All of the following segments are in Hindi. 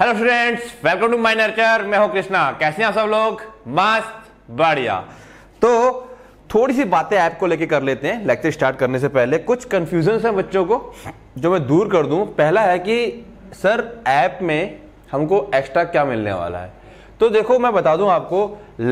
Hello students welcome to my nurture मैं हूं कृष्णा कैसे हैं सब लोग मस्त बढ़िया तो थोड़ी सी बातें ऐप को लेके कर लेते हैं लेक्चर स्टार्ट करने से पहले कुछ कन्फ्यूजन्स हैं बच्चों को जो मैं दूर कर दूं पहला है कि सर ऐप में हमको एक्स्ट्रा क्या मिलने वाला है तो देखो मैं बता दूं आपको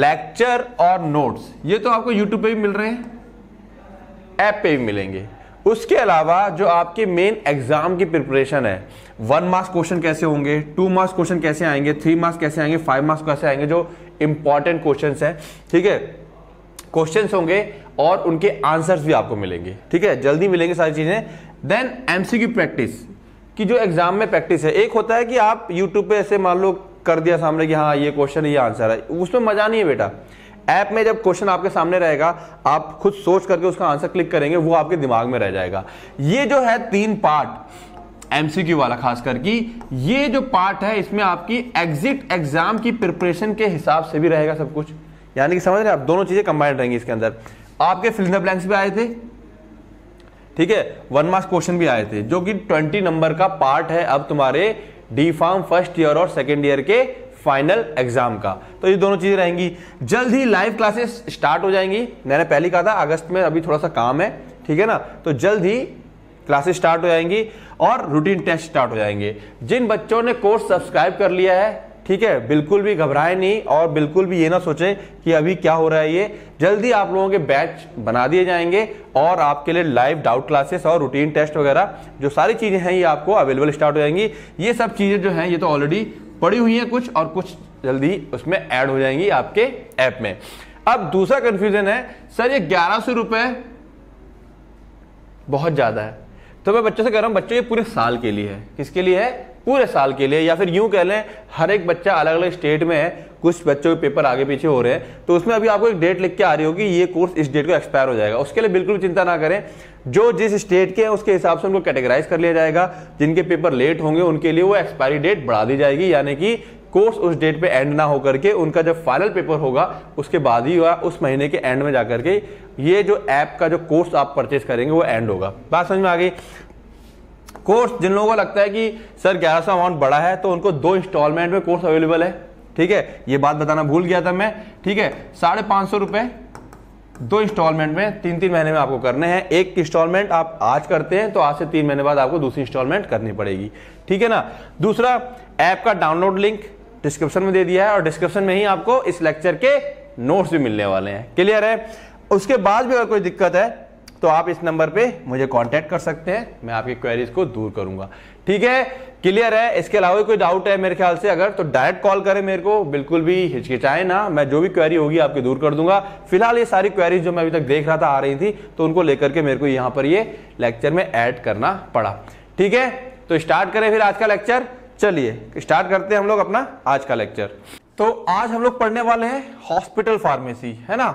लेक्चर और नोट्स ये तो आपको यूट्यूब पे भी मिल रहे हैं ऐप पे भी मिलेंगे उसके अलावा जो आपके मेन एग्जाम की प्रिपरेशन है वन मार्क्स क्वेश्चन कैसे होंगे टू मार्क्स क्वेश्चन कैसे आएंगे थ्री मार्क्स कैसे आएंगे फाइव मार्क्स कैसे आएंगे जो इंपॉर्टेंट क्वेश्चन है ठीक है क्वेश्चन होंगे और उनके आंसर्स भी आपको मिलेंगे ठीक है जल्दी मिलेंगे सारी चीज़ें देन एमसीक्यू प्रैक्टिस कि जो एग्जाम में प्रैक्टिस है एक होता है कि आप यूट्यूब पे ऐसे मान लो कर दिया सामने कि हाँ ये क्वेश्चन ये आंसर है उसमें मजा नहीं है बेटा ऐप में जब क्वेश्चन आपके सामने रहेगा आप खुद सोच करके उसका आंसर क्लिक करेंगे वो आपके दिमाग में रह जाएगा ये जो है तीन पार्ट एमसीक्यू वाला खास करके ये जो पार्ट है इसमें आपकी एग्जिट एग्जाम की प्रिपरेशन के हिसाब से भी रहेगा सब कुछ यानी कि समझ रहे आप दोनों चीजें कंबाइंड रहेंगी इसके अंदर आपके फिल्डर द ब्लैंक्स भी आए थे ठीक है वन मार्क्स क्वेश्चन भी आए थे जो कि ट्वेंटी नंबर का पार्ट है अब तुम्हारे डी फार्म फर्स्ट ईयर और सेकेंड ईयर के फाइनल एग्जाम का तो ये दोनों चीजें रहेंगी जल्द ही लाइव क्लासेस स्टार्ट हो जाएंगी मैंने पहले कहा था अगस्त में अभी थोड़ा सा काम है ठीक है ना तो जल्द ही क्लासेस स्टार्ट हो जाएंगी और रूटीन टेस्ट स्टार्ट हो जाएंगे जिन बच्चों ने कोर्स सब्सक्राइब कर लिया है ठीक है बिल्कुल भी घबराए नहीं और बिल्कुल भी ये ना सोचे कि अभी क्या हो रहा है ये जल्दी आप लोगों के बैच बना दिए जाएंगे और आपके लिए लाइव डाउट क्लासेस और रूटीन टेस्ट वगैरह जो सारी चीज़ें हैं ये आपको अवेलेबल स्टार्ट हो जाएंगी ये सब चीज़ें जो हैं ये तो ऑलरेडी पड़ी हुई हैं कुछ और कुछ जल्दी उसमें ऐड हो जाएंगी आपके ऐप में अब दूसरा कंफ्यूजन है सर ये ग्यारह सौ रुपए बहुत ज़्यादा है तो मैं बच्चों से कह रहा हूं बच्चों ये पूरे साल के लिए है किसके लिए है पूरे साल के लिए या फिर यूं कह लें हर एक बच्चा अलग अलग स्टेट में है कुछ बच्चों के पेपर आगे पीछे हो रहे हैं तो उसमें अभी आपको एक डेट लिख के आ रही होगी ये कोर्स इस डेट को एक्सपायर हो जाएगा उसके लिए बिल्कुल चिंता ना करें जो जिस स्टेट के हैं उसके हिसाब से उनको कैटेगराइज कर लिया जाएगा जिनके पेपर लेट होंगे उनके लिए वो एक्सपायरी डेट बढ़ा दी जाएगी यानी कि कोर्स उस डेट पे एंड ना होकर के उनका जब फाइनल पेपर होगा उसके बाद ही हुआ उस महीने के एंड में जाकर के ये जो ऐप का जो कोर्स आप परचेस करेंगे वो एंड होगा बात समझ में आ गई कोर्स जिन लोगों को लगता है कि सर ग्यारह सौ अमाउंट बड़ा है तो उनको दो इंस्टॉलमेंट में कोर्स अवेलेबल है ठीक है ये बात बताना भूल गया था मैं ठीक है साढ़े पांच सौ रुपए दो इंस्टॉलमेंट में तीन तीन महीने में आपको करने हैं एक इंस्टॉलमेंट आप आज करते हैं तो आज से तीन महीने बाद आपको दूसरी इंस्टॉलमेंट करनी पड़ेगी ठीक है ना दूसरा ऐप का डाउनलोड लिंक डिस्क्रिप्शन में दे दिया है और डिस्क्रिप्शन में ही आपको इस लेक्चर के नोट्स भी मिलने वाले हैं क्लियर है उसके बाद भी अगर कोई दिक्कत है तो आप इस नंबर पे मुझे कांटेक्ट कर सकते हैं मैं आपकी क्वेरीज को दूर करूंगा ठीक है क्लियर है इसके अलावा कोई डाउट है मेरे ख्याल से अगर तो डायरेक्ट कॉल करें मेरे को बिल्कुल भी हिचकिचाए ना मैं जो भी क्वेरी होगी आपकी दूर कर दूंगा फिलहाल ये सारी क्वेरीज जो मैं अभी तक देख रहा था आ रही थी तो उनको लेकर के मेरे को यहाँ पर ये लेक्चर में ऐड करना पड़ा ठीक है तो स्टार्ट करें फिर आज का लेक्चर चलिए स्टार्ट करते हैं हम लोग अपना आज का लेक्चर तो आज हम लोग पढ़ने वाले हैं हॉस्पिटल फार्मेसी है ना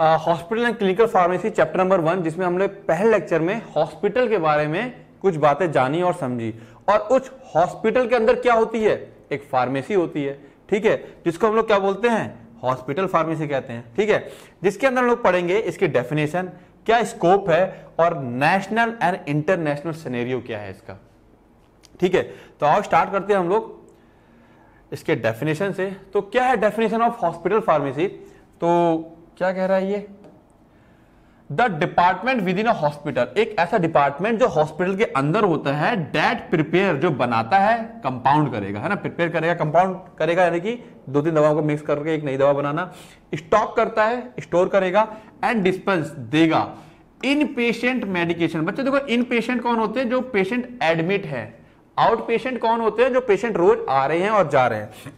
hospital and clinical pharmacy chapter number one जिसमें हमने पहले लेक्चर में हॉस्पिटल के बारे में कुछ बातें जानी और समझी और उस हॉस्पिटल के अंदर क्या होती है एक फार्मेसी होती है ठीक है जिसको हम लोग क्या बोलते हैं हॉस्पिटल फार्मेसी कहते हैं ठीक है जिसके अंदर हम लोग पढ़ेंगे इसकी डेफिनेशन क्या स्कोप है और नेशनल एंड इंटरनेशनल सिनेरियो क्या है इसका ठीक है तो आओ स्टार्ट करते हैं हम लोग इसके डेफिनेशन से तो क्या है डेफिनेशन ऑफ हॉस्पिटल फार्मेसी तो क्या कह रहा है ये the department within a hospital एक ऐसा डिपार्टमेंट जो हॉस्पिटल के अंदर होता है डेट प्रिपेयर जो बनाता है कंपाउंड करेगा है ना प्रिपेयर करेगा कंपाउंड करेगा यानी कि दो तीन दवाओं को मिक्स करके एक नई दवा बनाना स्टॉक करता है स्टोर करेगा एंड डिस्पेंस देगा इन पेशेंट मेडिकेशन बच्चे देखो इन पेशेंट कौन होते हैं जो पेशेंट एडमिट है आउट पेशेंट कौन होते हैं जो पेशेंट रोज आ रहे हैं और जा रहे हैं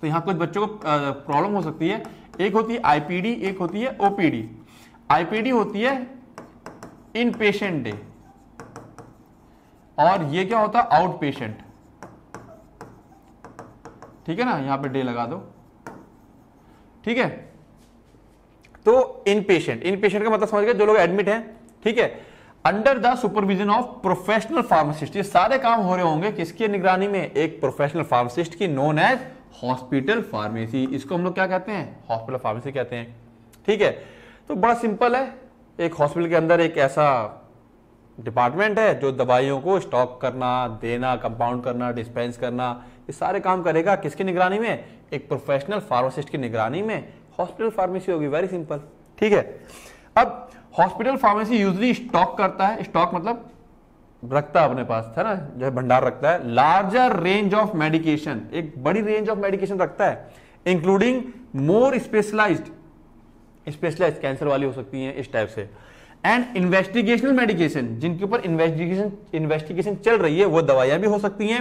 तो यहां कुछ बच्चों को प्रॉब्लम हो सकती है एक होती है आईपीडी एक होती है ओपीडी आईपीडी होती है इन पेशेंट डे और ये क्या होता है आउट पेशेंट ठीक है ना यहां पे डे लगा दो ठीक है तो इन पेशेंट इन पेशेंट का मतलब समझ गए जो लोग एडमिट हैं ठीक है under the supervision of professional pharmacist ये सारे काम हो रहे होंगे किसकी निगरानी में एक प्रोफेशनल फार्मासिस्ट की नोन एज हॉस्पिटल फार्मेसी इसको हम लोग क्या कहते हैं हॉस्पिटल फार्मेसी कहते हैं ठीक है तो बड़ा सिंपल है एक हॉस्पिटल के अंदर एक ऐसा डिपार्टमेंट है जो दवाइयों को स्टॉक करना देना कंपाउंड करना डिस्पेंस करना ये सारे काम करेगा किसकी निगरानी में एक प्रोफेशनल फार्मासिस्ट की निगरानी में हॉस्पिटल फार्मेसी होगी वेरी सिंपल ठीक है अब हॉस्पिटल फार्मेसी यूजली स्टॉक करता है स्टॉक मतलब रखता है अपने पास है ना जो भंडार रखता है लार्जर रेंज ऑफ मेडिकेशन एक बड़ी रेंज ऑफ मेडिकेशन रखता है including more specialise specialise cancer वाली हो सकती है इस टाइप से एंड इन्वेस्टिगेशनल मेडिकेशन जिनके ऊपर इन्वेस्टिगेशन इन्वेस्टिगेशन चल रही है वो दवाइयां भी हो सकती हैं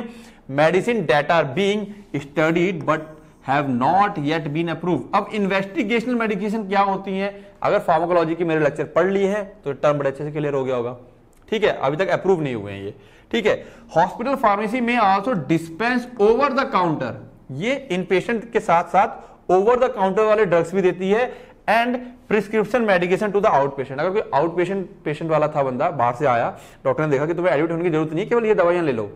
medicine data being studied but have not yet been approve अब इन्वेस्टिगेशनल मेडिकेशन क्या होती है अगर फार्माकोलॉजी की मेरे लेक्चर पढ़ लिए है तो टर्म बड़े अच्छे से क्लियर हो गया होगा ठीक है अभी तक अप्रूव नहीं हुए हैं ये ठीक है हॉस्पिटल फार्मेसी में also dispense over the counter ये इन पेशेंट के साथ साथ ओवर द काउंटर वाले ड्रग्स भी देती है and prescription medication to the out patient अगर कोई आउट पेशेंट पेशेंट वाला था बंदा बाहर से आया डॉक्टर ने देखा कि तुम्हें एडमिट होने की जरूरत नहीं केवल ये दवाइयां ले लो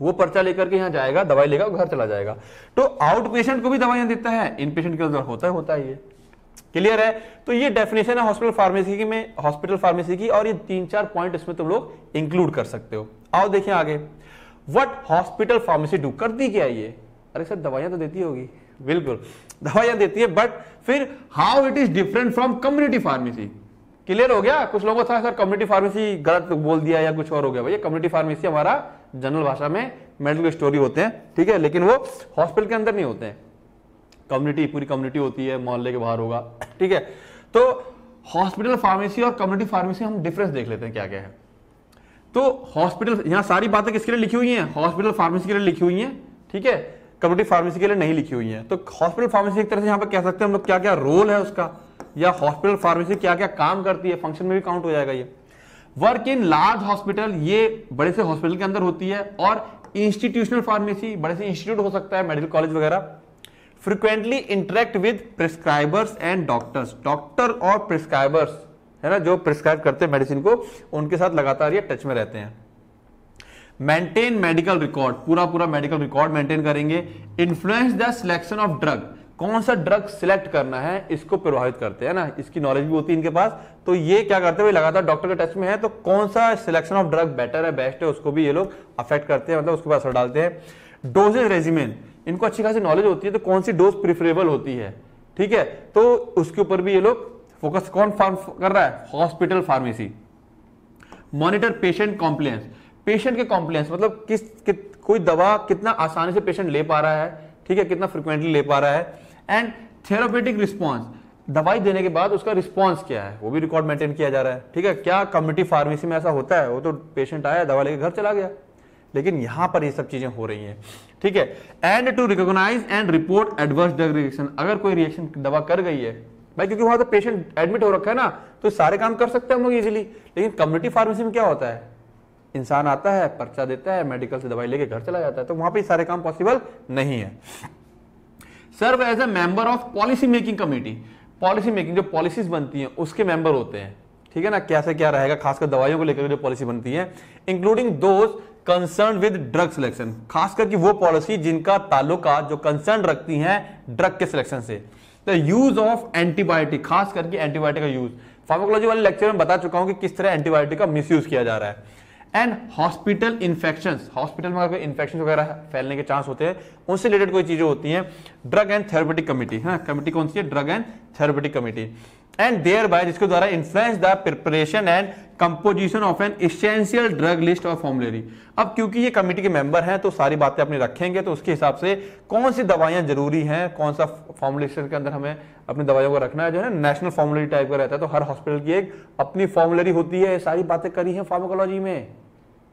वो पर्चा लेकर के यहां जाएगा दवाई लेगा घर चला जाएगा तो आउट पेशेंट को भी दवाइयां देता है इन पेशेंट के अंदर होता है होता है ये क्लियर है तो ये डेफिनेशन है हॉस्पिटल फार्मेसी की में हॉस्पिटल फार्मेसी की और ये तीन चार पॉइंट इसमें तुम लोग इंक्लूड कर सकते हो आओ देखिए आगे वट हॉस्पिटल फार्मेसी डू करती क्या ये अरे सर दवाइयां तो देती होगी बिल्कुल दवाइयां देती है बट फिर how it is different from community pharmacy clear हो गया कुछ लोगों था सर कम्युनिटी फार्मेसी गलत बोल दिया या कुछ और हो गया भैया कम्युनिटी फार्मेसी हमारा जनरल भाषा में मेडिकल स्टोरी होते हैं ठीक है लेकिन वो हॉस्पिटल के अंदर नहीं होते हैं कम्युनिटी पूरी कम्युनिटी होती है मोहल्ले के बाहर होगा ठीक है तो हॉस्पिटल फार्मेसी और कम्युनिटी फार्मेसी हम डिफरेंस देख लेते हैं क्या क्या है तो हॉस्पिटल यहां सारी बातें किसके लिए लिखी हुई हैं हॉस्पिटल फार्मेसी के लिए लिखी हुई हैं ठीक है कम्युनिटी फार्मेसी के लिए नहीं लिखी हुई है तो हॉस्पिटल फार्मेसी एक तरह से यहां पर कह सकते हैं हम लोग क्या क्या रोल है उसका या हॉस्पिटल फार्मेसी क्या क्या काम करती है फंक्शन में भी काउंट हो जाएगा ये वर्क इन लार्ज हॉस्पिटल ये बड़े से हॉस्पिटल के अंदर होती है और इंस्टीट्यूशनल फार्मेसी बड़े से इंस्टीट्यूट हो सकता है मेडिकल कॉलेज वगैरह frequently interact with prescribers and doctors doctor और प्रिस्क्राइबर्स है ना जो प्रिस्क्राइब करते हैं मेडिसिन को उनके साथ लगातार ये टच में रहते हैं मेंटेन मेडिकल रिकॉर्ड पूरा पूरा मेडिकल रिकॉर्ड मेंटेन करेंगे influence the selection of drug कौन सा ड्रग सिलेक्ट करना है इसको प्रभावित करते हैं ना इसकी नॉलेज भी होती है इनके पास तो ये क्या करते हैं लगातार डॉक्टर के टच में है तो कौन सा सिलेक्शन ऑफ ड्रग बेटर है बेस्ट है उसको भी ये लोग अफेक्ट करते हैं मतलब उसके पास असर डालते हैं डोजेज रेजिमेंट इनको अच्छी खासी नॉलेज होती है तो कौन सी डोज प्रिफरेबल होती है ठीक है तो उसके ऊपर भी ये लोग फोकस कौन फार्म कर रहा है hospital pharmacy monitor patient compliance patient के कॉम्प्लेन्स मतलब किस कि, कोई दवा कितना आसानी से पेशेंट ले पा रहा है ठीक है कितना फ्रिक्वेंटली ले पा रहा है एंड थेरापेटिक रिस्पॉन्स दवाई देने के बाद उसका रिस्पॉन्स क्या है वो भी रिकॉर्ड मेंटेन किया जा रहा है ठीक है क्या कम्युनिटी फार्मेसी में ऐसा होता है वो तो पेशेंट आया दवा लेके घर चला गया लेकिन यहाँ पर ये सब चीज़ें हो रही हैं ठीक है and to recognise and report adverse drug reaction अगर कोई रिएक्शन दवा कर गई है भाई क्योंकि वहां तो पेशेंट एडमिट हो रखा है ना तो सारे काम कर सकते हैं हम लोग इजिली लेकिन कम्युनिटी फार्मेसी में क्या होता है इंसान आता है पर्चा देता है मेडिकल से दवाई लेके घर चला जाता है तो वहां पे सारे काम पॉसिबल नहीं है serve as a member of policy making committee policy making जो पॉलिसीज बनती हैं उसके मेंबर होते हैं ठीक है ना कैसे क्या रहेगा खासकर दवाइयों को लेकर जो पॉलिसी बनती है including those concern with drug selection खास करके वो पॉलिसी जिनका ताल्लुका जो कंसर्न रखती हैं ड्रग के सिलेक्शन से द यूज ऑफ एंटीबायोटिक खास करके एंटीबायोटिक का यूज फार्माकोलॉजी वाले लेक्चर में बता चुका हूं कि किस तरह एंटीबायोटिक का मिस किया जा रहा है एंड हॉस्पिटल इन्फेक्शन हॉस्पिटल में अगर इन्फेक्शन वगैरह फैलने के चांस होते हैं उनसे रिलेटेड कोई चीजें होती हैं ड्रग एंड थेरोपेटिक कमेटी है कमेटी कौन सी है drug and therapeutic committee and thereby जिसके द्वारा influence the preparation and composition of an essential drug list और फॉर्मुलरी अब क्योंकि ये कमेटी के मेंबर हैं तो सारी बातें अपने रखेंगे तो उसके हिसाब से कौन सी दवाइयां जरूरी हैं कौन सा फॉर्मुलेशन के अंदर हमें अपनी दवाइयों को रखना है जो है नेशनल फॉर्मुलरी टाइप का रहता है तो हर हॉस्पिटल की एक अपनी फॉर्मुलरी होती है सारी बातें करी है फार्माकोलॉजी में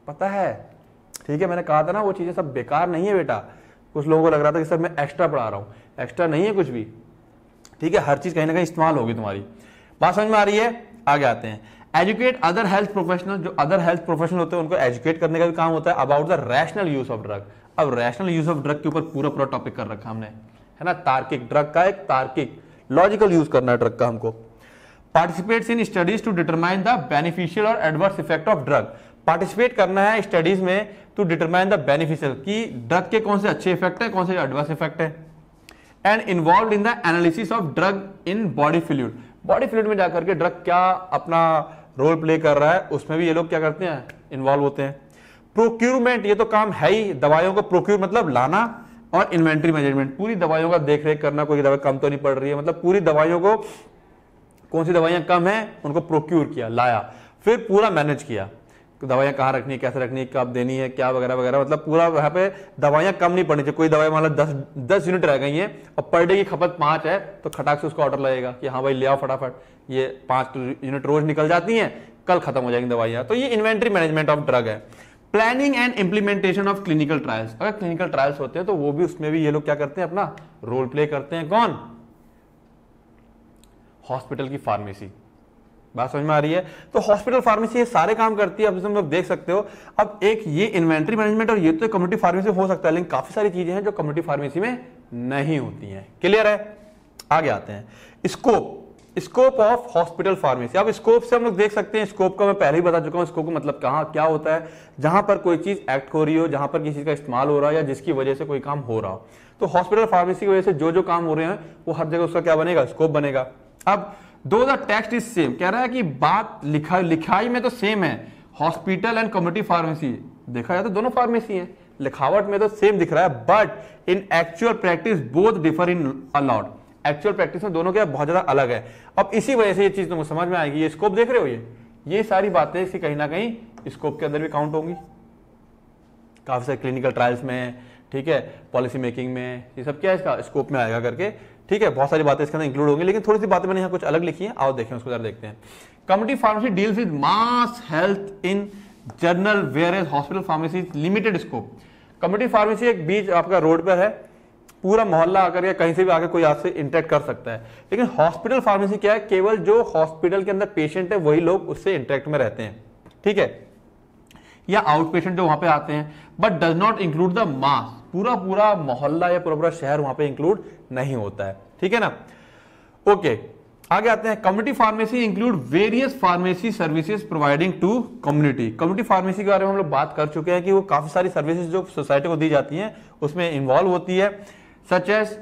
पता है ठीक है मैंने कहा था ना वो चीज़ें सब बेकार नहीं है बेटा कुछ लोगों को लग रहा था कि सर मैं एक्स्ट्रा पढ़ा रहा हूँ एक्स्ट्रा नहीं है कुछ भी ठीक है हर चीज़ कहीं ना कहीं इस्तेमाल होगी तुम्हारी बात समझ में आ रही है आगे आते हैं एजुकेट अदर हेल्थ प्रोफेशनल जो अदर हेल्थ प्रोफेशनल होते हैं उनको एजुकेट करने का भी काम होता है about the rational use of drug अब रैशनल यूज ऑफ ड्रग के ऊपर पूरा पूरा टॉपिक कर रखा हमने है ना तार्किक ड्रग का एक तार्किक लॉजिकल यूज करना है ड्रग का हमको participates in studies to determine the beneficial और adverse effect of drug participate करना है स्टडीज में टू डिटरमाइन द बेनिफिशियल कि ड्रग के कौन से अच्छे इफेक्ट है कौन से एडवर्स इफेक्ट है and involve in the analysis of drug in body fluid body fluid में जाकर के ड्रग क्या अपना रोल प्ले कर रहा है उसमें भी ये लोग क्या करते हैं इन्वॉल्व होते हैं प्रोक्यूरमेंट ये तो काम है ही दवाइयों को प्रोक्यूर मतलब लाना और इन्वेंट्री मैनेजमेंट पूरी दवाइयों का देख रेख करना कोई दवाई कम तो नहीं पड़ रही है मतलब पूरी दवाइयों को कौन सी दवाइयां कम है उनको प्रोक्यूर किया लाया फिर पूरा मैनेज किया दवाइयाँ कहाँ रखनी है कैसे रखनी है कब देनी है क्या वगैरह वगैरह मतलब पूरा वहाँ पे दवाइयाँ कम नहीं पड़नी चाहिए कोई दवाई मान लो दस दस यूनिट रह गई है और पर डे की खपत पाँच है तो खटाक से उसका ऑर्डर लगेगा कि हाँ भाई ले आओ फटाफट ये पाँच तो यूनिट रोज निकल जाती हैं कल खत्म हो जाएंगी दवाइयाँ तो ये इन्वेंट्री मैनेजमेंट ऑफ ड्रग है planning and implementation of clinical trials अगर क्लिनिकल ट्रायल्स होते हैं तो वो भी उसमें भी ये लोग क्या करते हैं अपना रोल प्ले करते हैं कौन हॉस्पिटल की फार्मेसी बात समझ में आ रही है तो हॉस्पिटल फार्मेसी ये सारे काम करती है अब इसमें आप देख सकते हो अब एक ये इन्वेंट्री मैनेजमेंट और ये तो कम्युनिटी फार्मेसी हो सकता है लेकिन काफी सारी चीजें हैं जो कम्युनिटी फार्मेसी में नहीं होती हैं क्लियर है आगे आते हैं scope scope of hospital pharmacy अब स्कोप से हम लोग देख सकते हैं स्कोप का मैं पहले ही बता चुका हूं स्कोप का मतलब कहां क्या होता है जहां पर कोई चीज एक्ट हो रही हो जहां पर किसी का इस्तेमाल हो रहा है या जिसकी वजह से कोई काम हो रहा हो तो हॉस्पिटल फार्मेसी की वजह से जो जो काम हो रहे हैं वो हर जगह उसका क्या बनेगा स्कोप बनेगा अब दो द टेक्स्ट इज सेम कह रहा है कि बात लिखा लिखाई में तो सेम है हॉस्पिटल एंड कम्युनिटी फार्मेसी देखा जाए तो दोनों फार्मेसी है लिखावट में तो सेम दिख रहा है but in actual practice both differ in a lot actual practice में दोनों क्या बहुत ज्यादा अलग है अब इसी वजह से ये चीज तुमको समझ में आएगी ये स्कोप देख रहे हो ये ये सारी बातें इसी कहीं ना कहीं स्कोप के अंदर भी काउंट होंगी काफी सारे क्लिनिकल ट्रायल्स में ठीक है पॉलिसी मेकिंग में ये सब क्या है इसका स्कोप में आएगा करके ठीक है बहुत सारी बातें इसके अंदर इंक्लूड होंगी लेकिन थोड़ी सी बातें मैंने यहाँ कुछ अलग लिखी है आओ देखें उसको जरा देखते हैं committee pharmacy deals with mass health in general whereas hospital pharmacy limited scope committee pharmacy एक बीच आपका रोड पर है पूरा मोहल्ला आकर या कहीं से भी आकर कोई आपसे इंटरेक्ट कर सकता है लेकिन हॉस्पिटल फार्मेसी क्या है केवल जो हॉस्पिटल के अंदर पेशेंट है वही लोग उससे इंटरेक्ट में रहते हैं ठीक है या आउट पेशेंट जो वहां पे आते हैं but does not include the mass पूरा पूरा मोहल्ला या पूरा पूरा शहर वहां पे इंक्लूड नहीं होता है ठीक है ना ओके आगे आते हैं community pharmacy include various pharmacy services providing to community community pharmacy के बारे में हम लोग बात कर चुके हैं कि वो काफी सारी सर्विसेज जो सोसाइटी को दी जाती हैं उसमें इन्वॉल्व होती है such as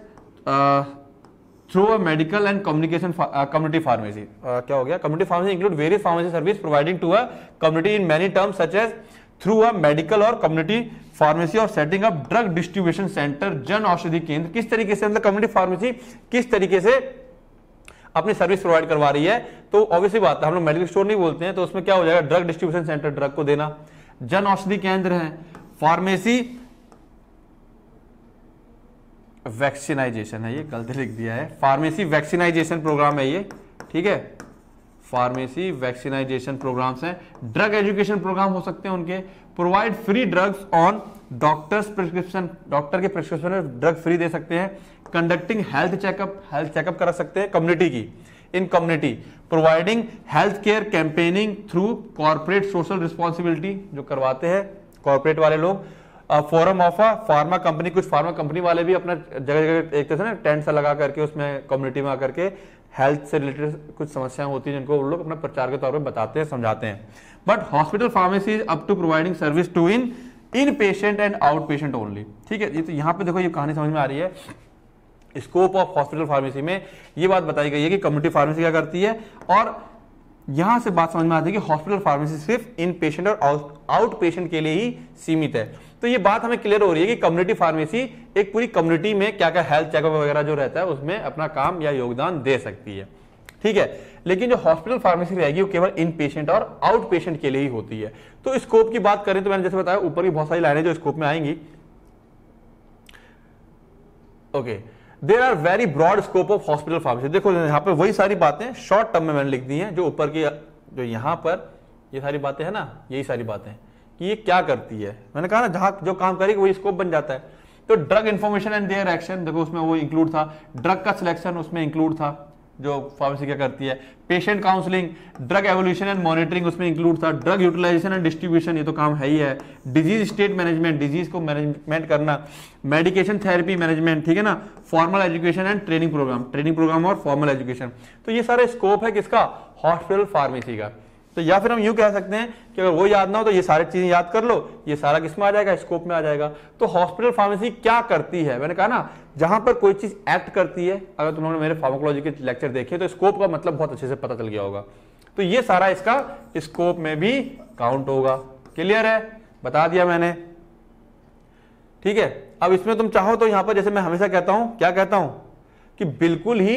through a medical and communication community pharmacy क्या हो गया community pharmacy include various pharmacy service providing to a community in many terms such as through a medical और कम्युनिटी फार्मेसी और setting up drug distribution centre Jan Aushadhi केंद्र किस तरीके से मतलब कम्युनिटी फार्मेसी किस तरीके से अपनी सर्विस प्रोवाइड करवा रही है तो ऑब्वियसली बात है हम लोग मेडिकल स्टोर नहीं बोलते हैं तो उसमें क्या हो जाएगा ड्रग डिस्ट्रीब्यूशन सेंटर ड्रग को देना जन औषधि केंद्र है फार्मेसी वैक्सीनाइजेशन है ये गलती लिख दिया है फार्मेसी वैक्सीनाइजेशन प्रोग्राम है ये ठीक है फार्मेसी वैक्सीनाइजेशन प्रोग्राम्स हैं ड्रग एजुकेशन प्रोग्राम हो सकते हैं उनके provide free drugs on doctors prescription doctor के प्रिस्क्रिप्शन में ड्रग फ्री दे सकते हैं conducting health checkup health checkup करा सकते हैं कम्युनिटी की in community providing health care campaigning through corporate social responsibility जो करवाते हैं कॉर्पोरेट वाले लोग forum of a pharma company कुछ फार्मा कंपनी वाले भी अपना जगह जगह एक तरह से ना टेंट सा लगा करके उसमें कम्युनिटी में आकर के हेल्थ से रिलेटेड कुछ समस्याएं होती हैं जिनको वो लोग अपना प्रचार के तौर पर बताते हैं समझाते हैं but hospital pharmacy up to providing service to in in patient and out patient only ठीक है ये तो यहाँ पे देखो ये कहानी समझ में आ रही है स्कोप ऑफ हॉस्पिटल फार्मेसी में ये बात बताई गई है कि कम्युनिटी फार्मेसी क्या करती है और यहां से बात समझ में आती है कि हॉस्पिटल फार्मेसी सिर्फ इन पेशेंट और आउट पेशेंट के लिए ही सीमित है तो ये बात हमें क्लियर हो रही है कि कम्युनिटी फार्मेसी एक पूरी कम्युनिटी में क्या क्या हेल्थ चेकअप वगैरह जो रहता है उसमें अपना काम या योगदान दे सकती है ठीक है लेकिन जो हॉस्पिटल फार्मेसी रहेगी वो केवल इन पेशेंट और आउट पेशेंट के लिए ही होती है तो स्कोप की बात करें तो मैंने जैसे बताया ऊपर की बहुत सारी लाइनें जो स्कोप में आएंगी okay there are very broad scope of hospital pharmacy देखो यहां पर वही सारी बातें शॉर्ट टर्म में मैंने लिख दी है जो ऊपर की जो यहां पर ये सारी बातें है ना यही सारी बातें कि ये क्या करती है मैंने कहा ना जहां जो काम करेगी वही स्कोप बन जाता है तो drug information and their action देखो उसमें वो इंक्लूड था ड्रग का सिलेक्शन उसमें इंक्लूड था जो फार्मेसी क्या करती है patient counselling drug evolution and monitoring उसमें इंक्लूड था ड्रग यूटिलाइजेशन एंड डिस्ट्रीब्यूशन ये तो काम है ही है डिजीज स्टेट मैनेजमेंट डिजीज को मैनेजमेंट करना मेडिकेशन थेरेपी मैनेजमेंट ठीक है ना formal education and training programme training programme और फॉर्मल एजुकेशन तो ये सारे स्कोप है किसका हॉस्पिटल फार्मेसी का तो या फिर हम यूं कह सकते हैं कि अगर वो याद ना हो तो ये सारी चीजें याद कर लो ये सारा किस में आ जाएगा स्कोप में आ जाएगा तो हॉस्पिटल फार्मेसी क्या करती है मैंने कहा ना जहां पर कोई चीज एक्ट करती है अगर तुम लोगों मेरे फार्माकोलॉजी के लेक्चर देखे तो स्कोप का मतलब बहुत अच्छे से पता चल गया होगा तो ये सारा इसका स्कोप में भी काउंट होगा क्लियर है बता दिया मैंने ठीक है अब इसमें तुम चाहो तो यहां पर जैसे मैं हमेशा कहता हूं क्या कहता हूं कि बिल्कुल ही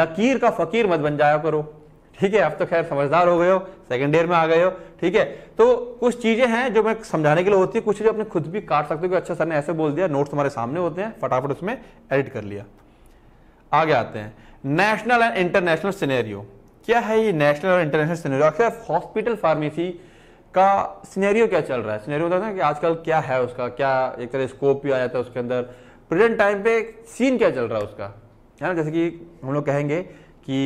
लकीर का फकीर मत बन जाया करो ठीक है अब तो खैर समझदार हो गए हो सेकेंड ईयर में आ गए हो ठीक है तो कुछ चीजें हैं जो मैं समझाने के लिए होती है कुछ चीजें अपने खुद भी काट सकते हो कि अच्छा सर ने ऐसे बोल दिया नोट्स हमारे सामने होते हैं फटाफट उसमें एडिट कर लिया आगे आते हैं नेशनल एंड इंटरनेशनल सिनेरियो क्या है ये नेशनल और इंटरनेशनल सिनेरियो अक्सर हॉस्पिटल फार्मेसी का सिनेरियो क्या चल रहा है सिनेरियो बताते हैं कि आजकल क्या है उसका क्या एक तरह स्कोप भी आ जाता है उसके अंदर प्रेजेंट टाइम पे सीन क्या चल रहा है उसका है ना जैसे कि हम लोग कहेंगे कि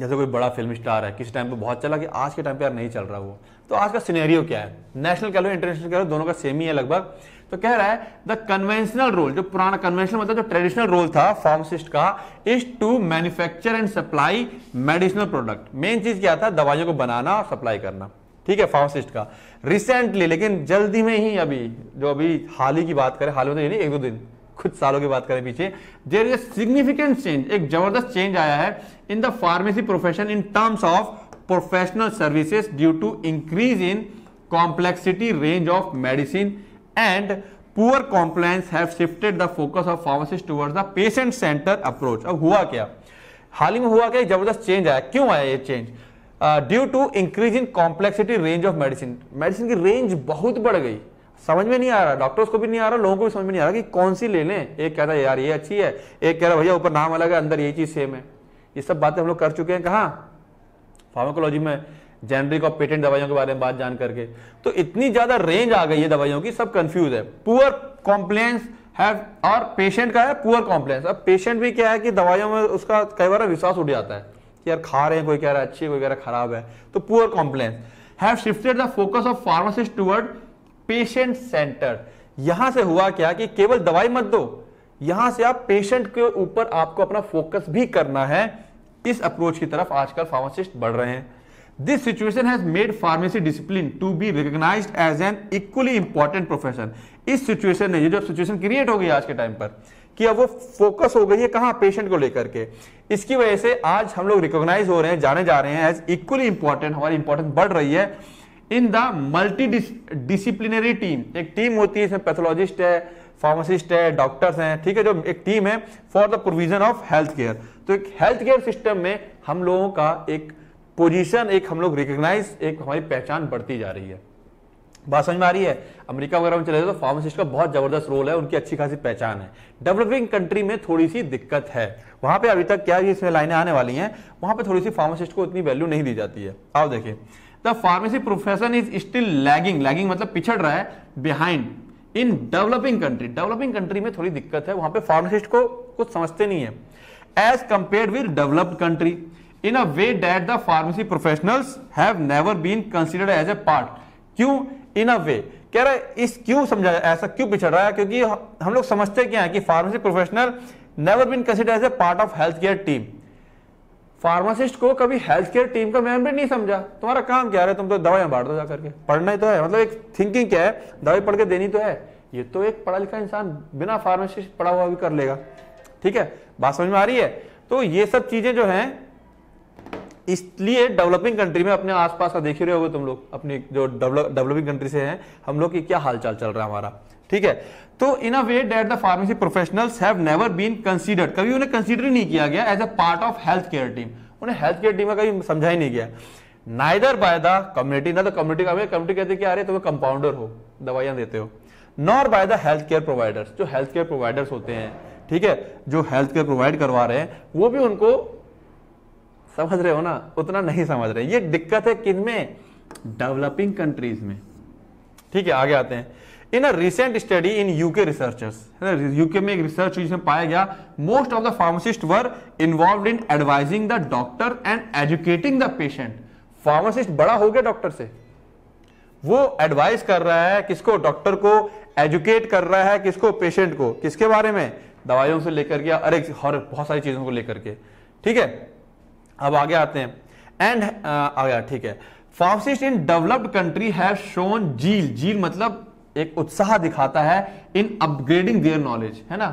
जैसे कोई बड़ा फिल्म स्टार है किसी टाइम पे बहुत चला कि आज के टाइम पे यार नहीं चल रहा वो तो आज का सिनेरियो क्या है नेशनल कह लो इंटरनेशनल कह लो दोनों का सेम ही है लगभग तो कह रहा है द कन्वेंशनल रोल जो पुराना कन्वेंशनल मतलब जो ट्रेडिशनल रोल था फार्मासिस्ट का is to manufacture and supply medicinal product main चीज क्या था दवाइयों को बनाना और सप्लाई करना ठीक है फार्मासिस्ट का रिसेंटली लेकिन जल्दी में ही अभी जो अभी हाल ही की बात करें हाल में तो नहीं एक दो दिन कुछ सालों की बात करें पीछे देर इज सिग्निफिकेंट चेंज एक जबरदस्त चेंज आया है in the pharmacy profession in terms of professional services due to increase in complexity range of medicine and poor compliance have shifted the focus of pharmacists towards the patient अब हुआ क्या हाल ही में हुआ क्या जबरदस्त चेंज आया क्यों आया ये change due to increase in complexity range of medicine medicine की रेंज बहुत बढ़ गई समझ में नहीं आ रहा डॉक्टर्स को भी नहीं आ रहा लोगों को भी समझ में नहीं आ रहा कि कौन सी ले लें एक रहा है यार ये अच्छी है एक कह रहा भैया ऊपर नाम अलग है अंदर ये चीज सेम है ये सब बातें हम लोग कर चुके हैं कहा फार्माकोलॉजी में जेनरिक और पेटेंट दवाइयों के बारे में बात जान करके तो इतनी ज्यादा रेंज आ गई है दवाइयों की सब कंफ्यूज है पुअर कॉम्प्लेन्स है और पेशेंट का है पुअर कॉम्प्लेन्स अब पेशेंट भी क्या है कि दवाइयों में उसका कई बार विश्वास उठ जाता है कि यार खा रहे हैं कोई कह रहा है अच्छी कोई कह रहा है खराब है तो poor compliance have shifted the focus of pharmacist toward patient centre यहां से हुआ क्या कि केवल दवाई मत दो यहां से आप पेशेंट के ऊपर आपको अपना फोकस भी करना है इस अप्रोच की तरफ आजकल फार्मासिस्ट बढ़ रहे हैं this situation has made pharmacy discipline to be recognise as an equally important profession इस सिचुएशन ने ये जो सिचुएशन क्रिएट हो गई आज के टाइम पर कि अब वो फोकस हो गई है कहा पेशेंट को लेकर के इसकी वजह से आज हम लोग रिकॉग्नाइज हो रहे हैं जाने जा रहे हैं एज इक्वली इंपॉर्टेंट हमारी इंपॉर्टेंस बढ़ रही है in the multi disciplinary team एक टीम होती है इसमें पैथोलॉजिस्ट है फार्मासिस्ट है डॉक्टर्स हैं ठीक है जो एक टीम है for the provision of health care तो एक हेल्थ केयर सिस्टम में हम लोगों का एक पोजीशन एक हम लोग रिकग्नाइज एक हमारी पहचान बढ़ती जा रही है बात समझ में आ रही है अमेरिका वगैरह में चले जाए तो फार्मासिस्ट का बहुत जबरदस्त रोल है उनकी अच्छी खासी पहचान है डेवलपिंग कंट्री में थोड़ी सी दिक्कत है वहां पे अभी तक क्या इसमें लाइनें आने वाली हैं वहां पे थोड़ी सी फार्मासिस्ट को इतनी वैल्यू नहीं दी जाती है आओ देखिए the pharmacy profession is still lagging lagging मतलब पिछड़ रहा है behind in developing country developing country में थोड़ी दिक्कत है वहां पे फार्मासिस्ट को कुछ समझते नहीं है as compare with developed country in a way that the pharmacy professionals have never been considered as a part क्यों इन अ वे कह रहा है इस क्यों समझा ऐसा क्यों पिछड़ रहा है क्योंकि हम लोग समझते क्या है कि pharmacy professional never been consider as a part of health care team pharmacist को कभी हेल्थ केयर टीम का मेंबर नहीं समझा तुम्हारा काम क्या है तुम तो दवाइयां बांट दो जा करके पढ़ना ही तो है मतलब एक थिंकिंग क्या है दवाई पढ़ के देनी तो है ये तो एक पढ़ा लिखा इंसान बिना फार्मासिस्ट पढ़ा हुआ भी कर लेगा ठीक है बात समझ में आ रही है तो ये सब चीजें जो है इसलिए डेवलपिंग कंट्री में अपने आसपास का देख ही रहे हो तुम लोग अपनी जो डेवलपिंग कंट्री से हैं हम लोग की क्या हालचाल चल रहा है हमारा ठीक है तो in a way that the pharmacy professionals have never been considered कभी उन्हें कंसीडर ही नहीं किया गया as a part of health care team उन्हें हेल्थ केयर टीम का कभी समझा ही नहीं गया नाइदर बाय द कम्युनिटी ना तो कम्युनिटी का कम्युनिटी कहते कि अरे तुम्हें कंपाउंडर हो दवाइयां देते हो nor by the health care providers जो हेल्थ केयर प्रोवाइडर्स होते हैं ठीक है जो हेल्थ केयर प्रोवाइड करवा रहे हैं वो भी उनको समझ रहे हो ना उतना नहीं समझ रहे ये दिक्कत है किन में डेवलपिंग कंट्रीज में ठीक है आगे आते हैं in a recent study in UK researchers UK में एक रिसर्च हुई जिसमें पाया गया most of the pharmacist were involve in advising the doctor and educating the patient pharmacist बड़ा हो गया डॉक्टर से वो एडवाइस कर रहा है किसको डॉक्टर को एजुकेट कर रहा है किसको पेशेंट को किसके बारे में दवाइयों से लेकर के अरे हर बहुत सारी चीजों को लेकर के ठीक है अब आगे आते हैं एंड आ गया ठीक है pharmacist in developed country have shown zeal zeal मतलब एक उत्साह दिखाता है इन अपग्रेडिंग देयर नॉलेज है ना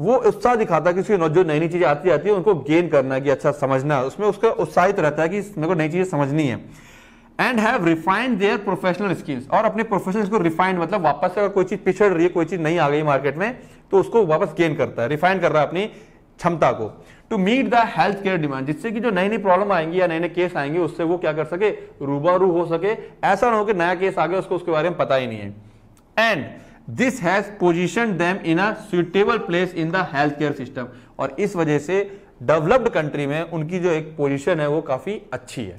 वो उत्साह दिखाता है कि उसकी जो नई नई चीजें आती जाती है उनको गेन करना है कि अच्छा समझना उसमें उसका उत्साहित रहता है कि मेरे को नई चीजें समझनी है and have refined their professional skills और अपने प्रोफेशनल को रिफाइंड मतलब वापस अगर कोई चीज पिछड़ रही है कोई चीज नहीं आ गई मार्केट में तो उसको वापस गेन करता है रिफाइन कर रहा है अपनी क्षमता को to meet the health care demand जिससे कि जो नई नई प्रॉब्लम आएंगी या नए नए केस आएंगे उससे वो क्या कर सके रूबा रू हो सके ऐसा ना हो कि नया केस आ गया उसको उसके बारे में पता ही नहीं है and this has position them in a suitable place in the health care system और इस वजह से डेवलप्ड कंट्री में उनकी जो एक पोजिशन है वो काफी अच्छी है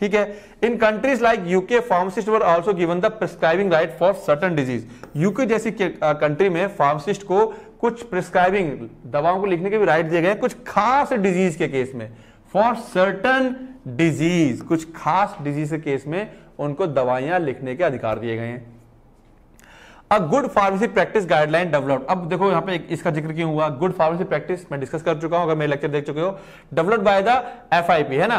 ठीक है in countries like UK pharmacist were also given the prescribing right for certain disease UK जैसी कंट्री में फार्मासिस्ट को कुछ प्रिस्क्राइबिंग दवाओं को लिखने के भी राइट दिए गए कुछ खास डिजीज के केस में फॉर सर्टन डिजीज कुछ खास डिजीज के केस में उनको दवाइयां लिखने के अधिकार दिए गए हैं a good pharmacy practice guideline developed अब देखो यहां पे इसका जिक्र क्यों हुआ गुड फार्मेसी प्रैक्टिस मैं डिस्कस कर चुका हूं अगर मेरे लेक्चर देख चुके हो डेवलप्ड बाय द एफआईपी है ना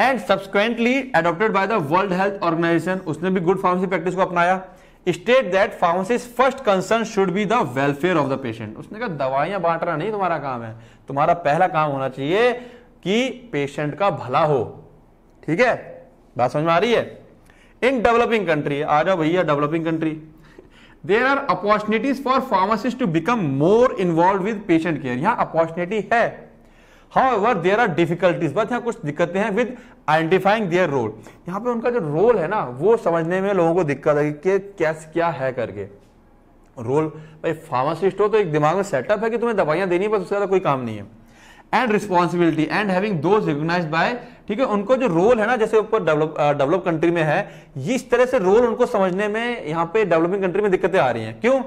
and subsequently adopted by the World Health Organization उसने भी गुड फार्मेसी प्रैक्टिस को अपनाया state that pharmacy first concern should be the welfare of the patient उसने कहा दवाइयां बांटना नहीं तुम्हारा काम है तुम्हारा पहला काम होना चाहिए कि पेशेंट का भला हो ठीक है बात समझ में आ रही है इन डेवलपिंग कंट्री आ जाओ भैया developing country there are opportunities for pharmacist to become more involve with patient care यहाँ अपॉर्चुनिटी है however there are difficulties but यहाँ कुछ दिक्कतें हैं विद आइडेंटिफाइंग देयर रोल यहां पे उनका जो रोल है ना वो समझने में लोगों को दिक्कत है कि कैसे क्या है करके रोल भाई फार्मासिस्ट हो तो एक दिमाग में सेटअप है कि तुम्हें दवाइयां देनी बस उससे ज़्यादा कोई काम नहीं है and responsibility and having those recognise by ठीक है उनको जो रोल है ना जैसे ऊपर डेवलप कंट्री uh, में है इस तरह से रोल उनको समझने में यहाँ पे डेवलपिंग कंट्री में दिक्कतें आ रही हैं क्यों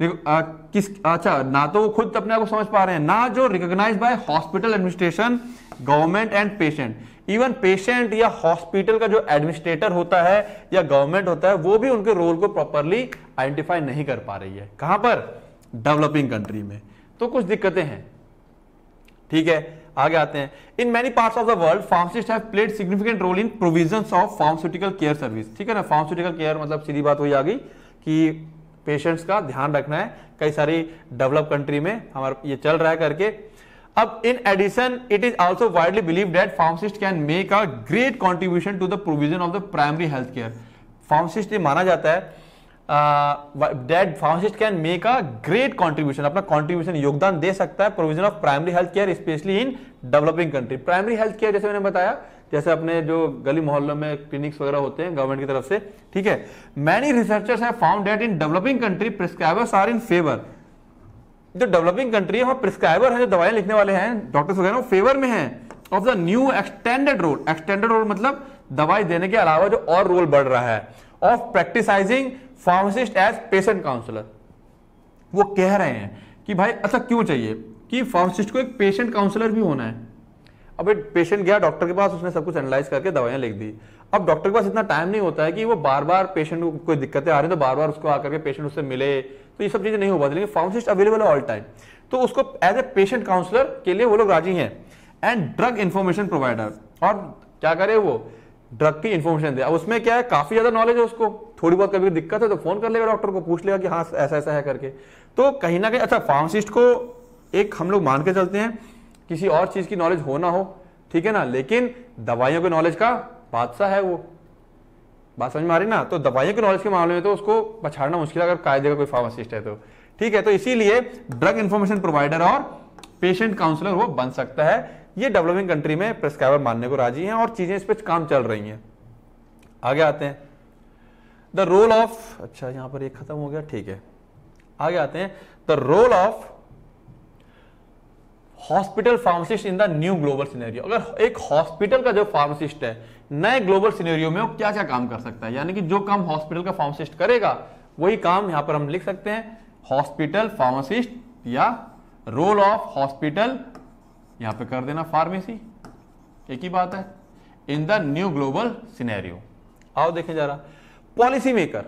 देखो uh, किस अच्छा ना तो वो खुद अपने आप को समझ पा रहे हैं ना जो recognise by hospital administration government and patient even patient या हॉस्पिटल का जो एडमिनिस्ट्रेटर होता है या गवर्नमेंट होता है वो भी उनके रोल को प्रॉपरली आइडेंटिफाई नहीं कर पा रही है कहां पर डेवलपिंग कंट्री में तो कुछ दिक्कतें हैं ठीक है आगे आते हैं in many parts of the world pharmacist have played significant role in provision of pharmaceutical care service ठीक है ना फार्मास्यूटिकल केयर मतलब सीधी बात वही आ गई कि पेशेंट्स का ध्यान रखना है कई सारी डेवलप कंट्री में हमारा ये चल रहा है करके अब in addition it is also widely believe that pharmacist can make a great contribution to the provision of the primary health care pharmacist ये माना जाता है that pharmacist can make a great contribution अपना कॉन्ट्रीब्यूशन योगदान दे सकता है provision of primary health care specially in developing country primary health care जैसे मैंने बताया जैसे अपने जो गली मोहल्लों में क्लिनिक्स वगैरह होते हैं गवर्नमेंट की तरफ से ठीक है many researchers have found that in developing country prescribers are in favour जो डेवलपिंग कंट्री है वहां प्रिस्क्राइबर है जो दवाएं लिखने वाले हैं डॉक्टर्स वगैरह वो फेवर में है of the new extended role extended role मतलब दवाई देने के अलावा जो और रोल बढ़ रहा है of practising pharmacist as patient counsellor वो कह रहे हैं कि भाई अच्छा क्यों चाहिए कि फार्मासिस्ट को एक पेशेंट काउंसलर भी होना है अब एक पेशेंट गया डॉक्टर के पास उसने सब कुछ एनालाइज करके दवाइयां लिख दी अब डॉक्टर के पास इतना टाइम नहीं होता है कि वो बार बार पेशेंट को कोई दिक्कतें आ रही तो बार बार उसको आकर के पेशेंट उससे मिले तो ये सब चीजें नहीं हो पाती लेकिन फार्मासिस्ट अवेलेबल है ऑल टाइम तो उसको एज ए पेशेंट काउंसलर के लिए वो लोग राजी हैं एंड ड्रग इन्फॉर्मेशन प्रोवाइडर और क्या करे वो ड्रग की इन्फॉर्मेशन दे अब उसमें क्या है काफी ज्यादा नॉलेज है उसको थोड़ी बहुत कभी दिक्कत है तो फोन कर लेगा डॉक्टर को पूछ लेगा कि हाँ ऐसा ऐसा है करके तो कहीं ना कहीं अच्छा फार्मासिस्ट को एक हम लोग मान के चलते हैं किसी और चीज की नॉलेज हो ना हो ठीक है ना लेकिन दवाइयों के नॉलेज का बादशाह है वो बात समझ में आ रही ना तो दवाइयों के नॉलेज के मामले में तो उसको पछाड़ना मुश्किल अगर कायदे का कोई फार्मासिस्ट है तो ठीक है तो इसीलिए ड्रग इन्फॉर्मेशन प्रोवाइडर और पेशेंट काउंसलर वो बन सकता है ये डेवलपिंग कंट्री में प्रेस्क्राइबर मानने को राजी हैं और चीज़ें इस पर काम चल रही हैं आगे आते हैं द रोल ऑफ अच्छा यहां पर एक खत्म हो गया ठीक है आगे आते हैं the role of hospital pharmacist in the new global scenario अगर एक हॉस्पिटल का जो फार्मासिस्ट है नए ग्लोबल सिनेरियो में वो क्या क्या काम कर सकता है यानी कि जो काम हॉस्पिटल का फार्मासिस्ट करेगा वही काम यहां पर हम लिख सकते हैं हॉस्पिटल फार्मासिस्ट या रोल ऑफ हॉस्पिटल यहां पे कर देना फार्मेसी एक ही बात है in the new global scenario आओ देखें जरा पॉलिसी मेकर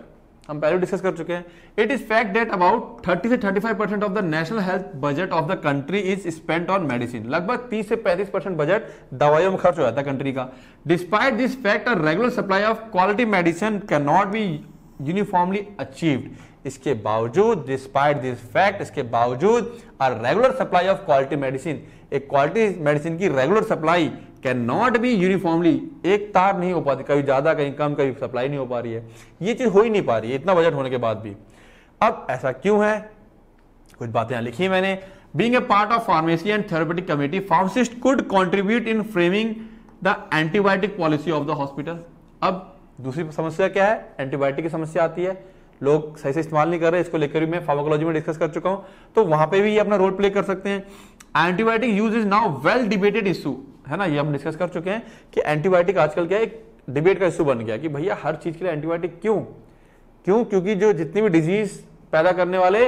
हम पहले डिस्कस कर चुके हैं it is fact that about 30 से 35 percent of the national health budget of the country is spent on medicine लगभग 30 से 35 परसेंट बजट दवाइयों में खर्च हो जाता है कंट्री का despite this fact a regular supply of quality medicine can not be uniformly achieved इसके बावजूद डिस्पाइट दिस फैक्ट इसके बावजूद a regular supply of quality medicine एक क्वालिटी मेडिसिन की regular supply can not be uniformly एक तार नहीं हो पाती कभी ज्यादा कहीं कम कभी सप्लाई नहीं हो पा रही है ये चीज हो ही नहीं पा रही है इतना बजट होने के बाद भी अब ऐसा क्यों है कुछ बातें लिखी मैंने being a part of pharmacy and therapeutic committee pharmacist could contribute in framing the antibiotic policy of the hospital अब दूसरी समस्या क्या है एंटीबायोटिक की समस्या आती है लोग सही से इस्तेमाल नहीं कर रहे इसको लेकर भी मैं फार्माकोलॉजी में डिस्कस कर चुका हूं तो वहां पे भी ये अपना रोल प्ले कर सकते हैं antibiotic use is now well debated issue है ना ये हम डिस्कस कर चुके हैं कि एंटीबायोटिक आजकल क्या एक डिबेट का इशू बन गया कि भैया हर चीज के लिए एंटीबायोटिक क्यों क्यों क्योंकि जो जितनी भी डिजीज पैदा करने वाले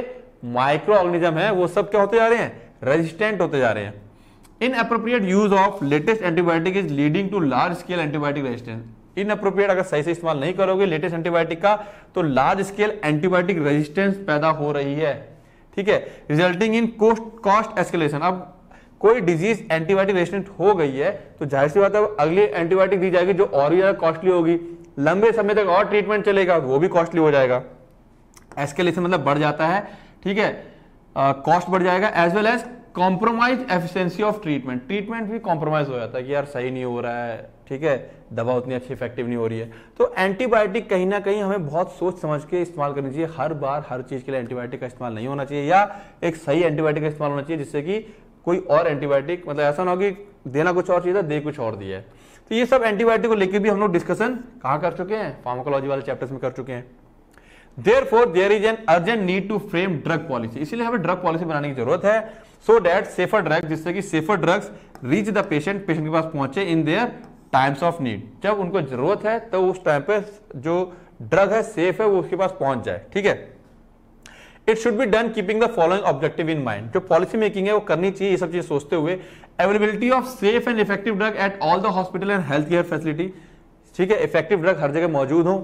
माइक्रो ऑर्गेनिज्म है वो सब क्या होते जा रहे हैं रेजिस्टेंट होते जा रहे हैं inappropriate use of latest antibiotic is leading to large scale antibiotic resistance inappropriate अगर सही से इस्तेमाल नहीं करोगे लेटेस्ट एंटीबायोटिक का तो लार्ज स्केल एंटीबायोटिक रेजिस्टेंस पैदा हो रही है ठीक है resulting in cost cost escalation अब कोई डिजीज एंटीबायोटिक रेजिस्टेंट हो गई है तो जाहिर सी बात है अगली एंटीबायोटिक दी जाएगी जो और भी ज्यादा कॉस्टली होगी लंबे समय तक और ट्रीटमेंट चलेगा तो वो भी कॉस्टली हो जाएगा एस्केलेशन मतलब बढ़ जाता है ठीक है कॉस्ट बढ़ जाएगा as well as compromise efficiency of treatment treatment भी कॉम्प्रोमाइज हो जाता है कि यार सही नहीं हो रहा है ठीक है दवा उतनी अच्छी इफेक्टिव नहीं हो रही है तो एंटीबायोटिक कहीं ना कहीं हमें बहुत सोच समझ के इस्तेमाल करनी चाहिए हर बार हर चीज़ के लिए एंटीबायोटिक का इस्तेमाल नहीं होना चाहिए या एक सही एंटीबायोटिक का इस्तेमाल होना चाहिए जिससे कि कोई और एंटीबायोटिक मतलब ऐसा ना हो कि देना कुछ और चीज है दे कुछ और दिया है तो ये सब एंटीबायोटिक को लेकर भी हम लोग डिस्कशन कहां कर चुके हैं फार्माकोलॉजी वाले चैप्टर्स में कर चुके हैं therefore there is an urgent need to frame drug policy इसलिए हमें ड्रग पॉलिसी बनाने की जरूरत है सो डैट सेफर ड्रग्स जिससे कि safer drugs reach the patient patient के पास पहुंचे in their times of need जब उनको जरूरत है तो उस टाइम पे जो ड्रग है सेफ है वो उसके पास पहुंच जाए ठीक है it should be done keeping the following objective in mind जो पॉलिसी मेकिंग है वो करनी चाहिए ये सब चीज सोचते हुए availability of safe and effective drug at all the hospital and health care facility ठीक है इफेक्टिव ड्रग हर जगह मौजूद हो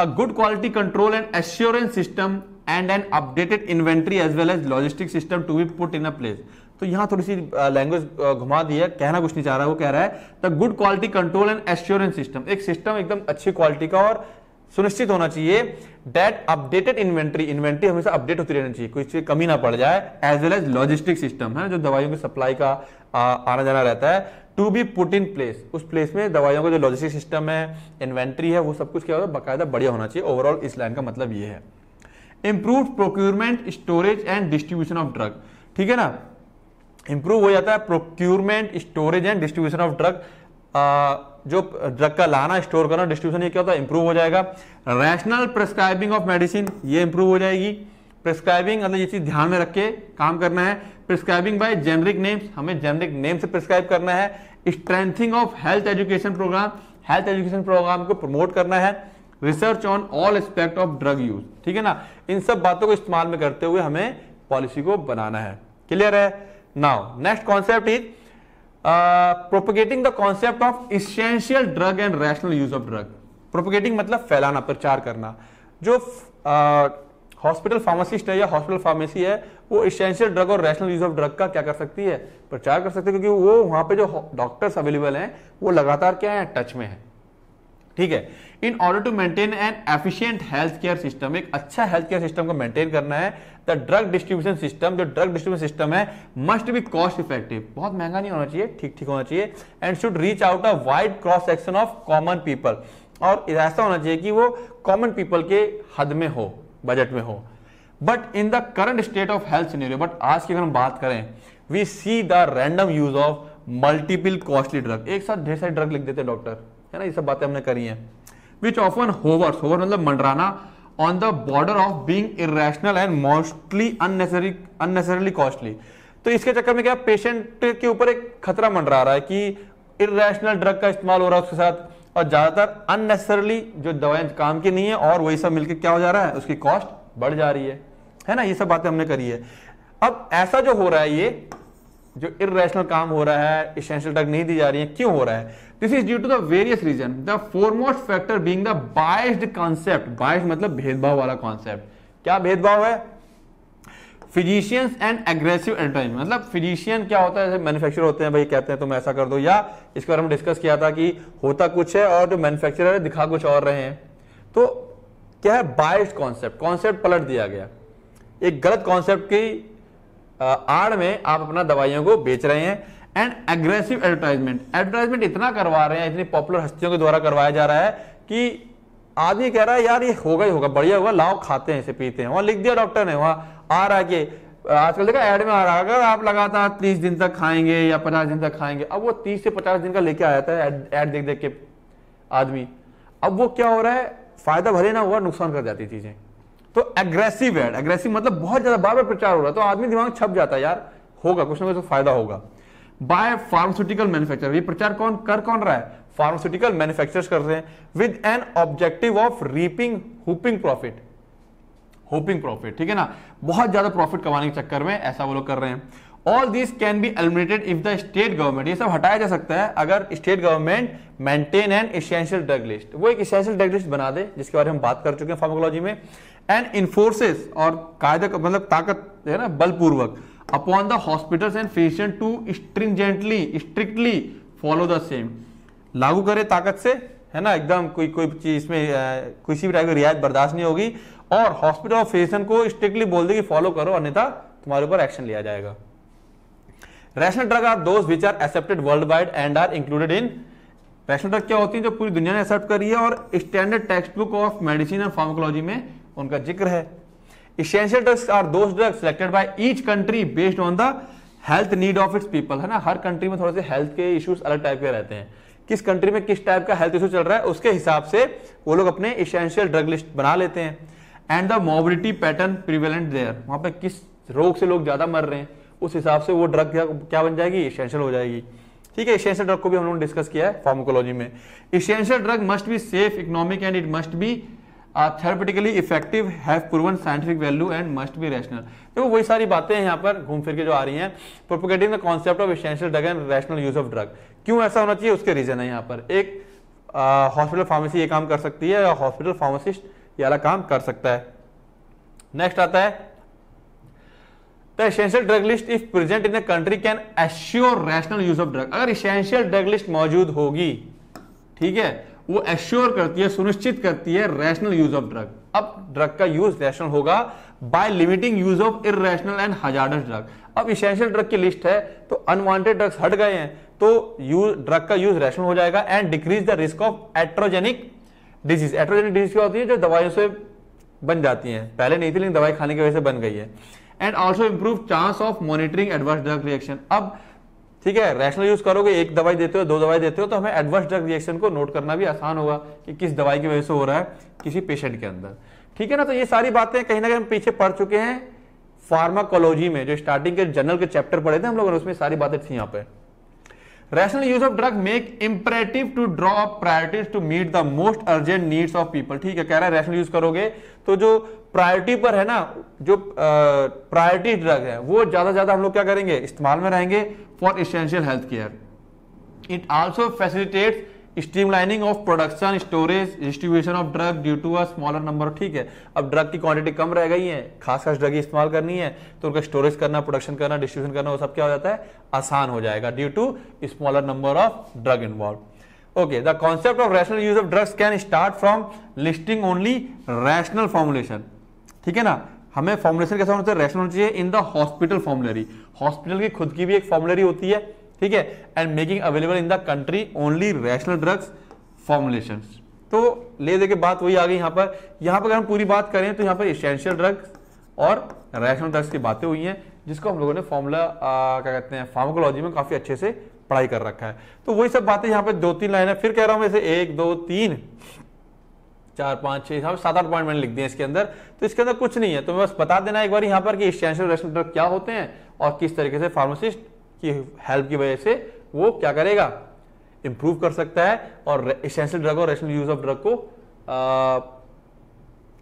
a good quality control and assurance system and an updated inventory as well as logistic system to be put in a place तो यहां थोड़ी सी लैंग्वेज घुमा दी है कहना कुछ नहीं चाह रहा है वो कह रहा है the good quality control and assurance system एक सिस्टम एकदम अच्छी क्वालिटी का और सुनिश्चित होना चाहिए डेट अपडेटेड इन्वेंट्री इन्वेंट्री हमेशा अपडेट होती रहनी चाहिए कोई कमी ना पड़ जाए as well as logistic system है जो दवाइयों की सप्लाई का आना जाना रहता है to be put in place उस प्लेस में दवाइयों का जो लॉजिस्टिक सिस्टम है इन्वेंट्री है वो सब कुछ क्या होता है बाकायदा बढ़िया होना चाहिए ओवरऑल इस लाइन का मतलब ये है improve procurement storage and distribution of drug ठीक है ना इंप्रूव हो जाता है procurement storage and distribution of drug जो ड्रग का लाना स्टोर करना डिस्ट्रीब्यूशन ये क्या होता है इंप्रूव हो जाएगा रैशनल प्रेस्क्राइबिंग ऑफ मेडिसिन ये इंप्रूव हो जाएगी प्रिस्क्राइबिंग मतलब ये चीज ध्यान में रख के काम करना है प्रिस्क्राइबिंग बाय जेनरिक नेम्स हमें जेनरिक नेम से प्रिस्क्राइब करना है strengthening of health education programme health education programme को प्रमोट करना है research on all aspect of drug use ठीक है ना इन सब बातों को इस्तेमाल में करते हुए हमें पॉलिसी को बनाना है क्लियर है now next concept is propagating the concept of essential drug and rational use of drug propagating मतलब फैलाना प्रचार करना जो हॉस्पिटल uh, फार्मासिस्ट है या हॉस्पिटल फार्मेसी है वो इसेंशियल ड्रग और रैशनल यूज ऑफ ड्रग का क्या कर सकती है प्रचार कर सकती है क्योंकि वो वहां पे जो डॉक्टर्स अवेलेबल हैं वो लगातार क्या है टच में है ठीक है in order to maintain an efficient health care system एक अच्छा हेल्थ केयर सिस्टम को मेंटेन करना है द ड्रग डिस्ट्रीब्यूशन सिस्टम जो ड्रग डिस्ट्रीब्यूशन सिस्टम है मस्ट बी कॉस्ट इफेक्टिव बहुत महंगा नहीं होना चाहिए ठीक ठीक होना चाहिए and should reach out a wide cross section of common people और ऐसा होना चाहिए कि वो कॉमन पीपल के हद में हो बजट में हो but in the current state of health scenario but आज की अगर हम बात करें we see the random use of multiple costly drug एक साथ ढेर सारे ड्रग लिख देते डॉक्टर है ना ये सब बातें हमने करी हैं विच ऑफन होवर्स होवर मतलब मंडराना on the border of being irrational and mostly unnecessary unnecessarily costly तो इसके चक्कर में क्या पेशेंट के ऊपर एक खतरा मंडरा रहा है कि इेशनल ड्रग का इस्तेमाल हो रहा है उसके साथ और ज़्यादातर अननेसेसरली जो दवाएं काम की नहीं है और वही सब मिलकर क्या हो जा रहा है उसकी कॉस्ट बढ़ जा रही है है ना ये सब बातें हमने करी है अब ऐसा जो हो रहा है ये जो इेशनल काम हो रहा है इसेंशियल ड्रग नहीं दी जा रही है क्यों हो रहा है this is due to the various reason the foremost factor being the biased concept biased मतलब भेदभाव वाला कॉन्सेप्ट क्या भेदभाव है फिजिशियंस एंड एग्रेसिव एंटरप्राइज मतलब फिजिशियन क्या होता है जैसे मैन्युफैक्चर होते हैं भाई कहते हैं तुम ऐसा कर दो या इसके बारे में डिस्कस किया था कि होता कुछ है और जो मैन्युफैक्चरर है दिखा कुछ और रहे हैं तो क्या है बाइस्ड कॉन्सेप्ट कॉन्सेप्ट पलट दिया गया एक गलत कॉन्सेप्ट की आड़ में आप अपना दवाइयों को बेच रहे हैं एंड एग्रेसिव एडवर्टाइजमेंट एडवर्टाइजमेंट इतना करवा रहे हैं इतनी पॉपुलर हस्तियों के द्वारा करवाया जा रहा है कि आदमी कह रहा है यार ये होगा ही होगा बढ़िया होगा लाओ खाते हैं इसे पीते हैं वहां लिख दिया डॉक्टर ने वहां आ रहा के आजकल देखा एड में आ रहा है अगर आप लगातार तीस दिन तक खाएंगे या पचास दिन तक खाएंगे अब वो तीस से पचास दिन का लेके आ जाता है एड देख देख के आदमी अब वो क्या हो रहा है फायदा भले ना हुआ नुकसान कर जाती चीजें तो एग्रेसिव एड एग्रेसिव मतलब बहुत ज्यादा बार बार प्रचार हो रहा है तो आदमी दिमाग छप जाता है यार होगा कुछ ना कुछ तो फायदा होगा बाय फार्मास्यूटिकल मैन्युफैक्चर ये प्रचार कौन कर कौन रहा है फार्मास्यूटिकल मैन्युफैक्चर कर रहे हैं with an objective of reaping whopping profit hoping profit ठीक है ना बहुत ज्यादा प्रॉफिट कमाने के चक्कर में ऐसा वो लोग कर रहे हैं all this can be eliminated if the state government ये सब हटाया जा सकता है अगर state government maintain an essential drug list वो एक एसेंशियल ड्रग लिस्ट बना दे जिसके बारे में हम बात कर चुके हैं फार्मोकोलॉजी में एंड इन्फोर्सेस और कायदा मतलब ताकत है ना बलपूर्वक upon the hospital and physician to stringently strictly follow the same लागू करे ताकत से है ना एकदम कोई कोई चीज इसमें किसी भी टाइप की रियायत बर्दाश्त नहीं होगी और हॉस्पिटल और फिजिशियन को स्ट्रिक्टली बोल दे कि फॉलो करो अन्यथा तुम्हारे ऊपर एक्शन लिया जाएगा rational drug are those which are accepted worldwide and are included in rational drug क्या होती है जो पूरी दुनिया ने एक्सेप्ट करी है और standard textbook of medicine and pharmacology में उनका जिक्र है essential drugs are those drugs selected by each country based on the health need of its people है ना हर कंट्री में थोड़े से हेल्थ के इश्यूज अलग टाइप के रहते हैं किस कंट्री में किस टाइप का हेल्थ इशू चल रहा है उसके हिसाब से वो लोग अपने इसेंशियल ड्रग लिस्ट बना लेते हैं and the morbidity pattern prevalent there वहां पे किस रोग से लोग ज्यादा मर रहे हैं उस हिसाब से वो ड्रग क्या, क्या बन जाएगी इसेंशियल हो जाएगी ठीक है इसेंशियल ड्रग को भी हम लोगों ने डिस्कस किया है फार्मोकोलॉजी में essential drug must be safe economic and it must be are therapeutically effective have proven scientific value and must be rational देखो वही सारी बातें हैं यहाँ पर घूम फिर के जो आ रही हैं propagating the concept of essential drug and rational use of drug क्यों ऐसा होना चाहिए उसके रीजन है यहाँ पर एक हॉस्पिटल फार्मेसी ये काम कर सकती है या हॉस्पिटल फार्मासिस्ट ये वाला काम कर सकता है नेक्स्ट आता है the essential drug list if present in the country can assure rational use of drug अगर एसेंशियल ड्रग लिस्ट मौजूद होगी ठीक है वो एश्योर करती है सुनिश्चित करती है रैशनल यूज ऑफ ड्रग अब ड्रग का यूज रैशनल होगा by limiting use of irrational and hazard drug अब इसेंशियल ड्रग की लिस्ट है तो अनवांटेड ड्रग्स हट गए हैं तो यूज ड्रग का यूज रैशनल हो जाएगा and decrease the risk of iatrogenic disease iatrogenic disease क्या होती है जो दवाइयों से बन जाती है पहले नहीं थी लेकिन दवाई खाने की वजह से बन गई है and also improve chance of monitoring adverse drug reaction अब ठीक है रैशनल यूज करोगे एक दवाई देते हो दो दवाई देते हो तो हमें एडवर्स ड्रग रिएक्शन को नोट करना भी आसान होगा कि किस दवाई की वजह से हो रहा है किसी पेशेंट के अंदर ठीक है ना तो ये सारी बातें कहीं ना कहीं हम पीछे पढ़ चुके हैं फार्माकोलॉजी में जो स्टार्टिंग के जनरल के चैप्टर पढ़े थे हम लोगों ने उसमें सारी बातें थी यहाँ पे rational use of drug make imperative to drop priorities to meet the most urgent needs of people ठीक है कह रहा है रैशनल यूज करोगे तो जो प्रायोरिटी पर है ना जो प्रायोरिटी uh, ड्रग है वो ज्यादा ज्यादा हम लोग क्या करेंगे इस्तेमाल में रहेंगे for essential health care it also facilitates streamlining of production storage distribution of drug due to a smaller number ठीक है अब ड्रग की क्वांटिटी कम रह गई है खास खास ड्रग इस्तेमाल करनी है तो उनका स्टोरेज करना प्रोडक्शन करना डिस्ट्रीब्यूशन करना वो सब क्या हो जाता है आसान हो जाएगा due to smaller number of drug involve okay the concept of rational use of drugs can start from listing only rational formulation ठीक है ना हमें फॉर्मुलेशन कैसा होना चाहिए रैशनल होना चाहिए in the hospital formulary hospital की खुद की भी एक फॉर्मुलरी होती है ठीक है and making available in the country only rational drugs formulation तो ले दे के बात वही आ गई यहां पर यहाँ पर अगर हम पूरी बात करें तो यहाँ पर इसेंशियल ड्रग्स और रैशनल ड्रग्स की बातें हुई हैं जिसको हम लोगों ने फॉर्मूला क्या कहते हैं फार्माकोलॉजी में काफी अच्छे से पढ़ाई कर रखा है तो वही सब बातें यहाँ पे दो तीन लाइन है फिर कह रहा हूं जैसे एक दो तीन चार पांच छह यहाँ सात आठ पॉइंट मैंने लिख दिए इसके अंदर तो इसके अंदर कुछ नहीं है तो मैं बस बता देना एक बार यहाँ पर कि इसेंशियल रैशनल ड्रग क्या होते हैं और किस तरीके से फार्मासिस्ट की हेल्प की वजह से वो क्या करेगा इंप्रूव कर सकता है और इसेंशियल ड्रग और रेशनल यूज ऑफ ड्रग को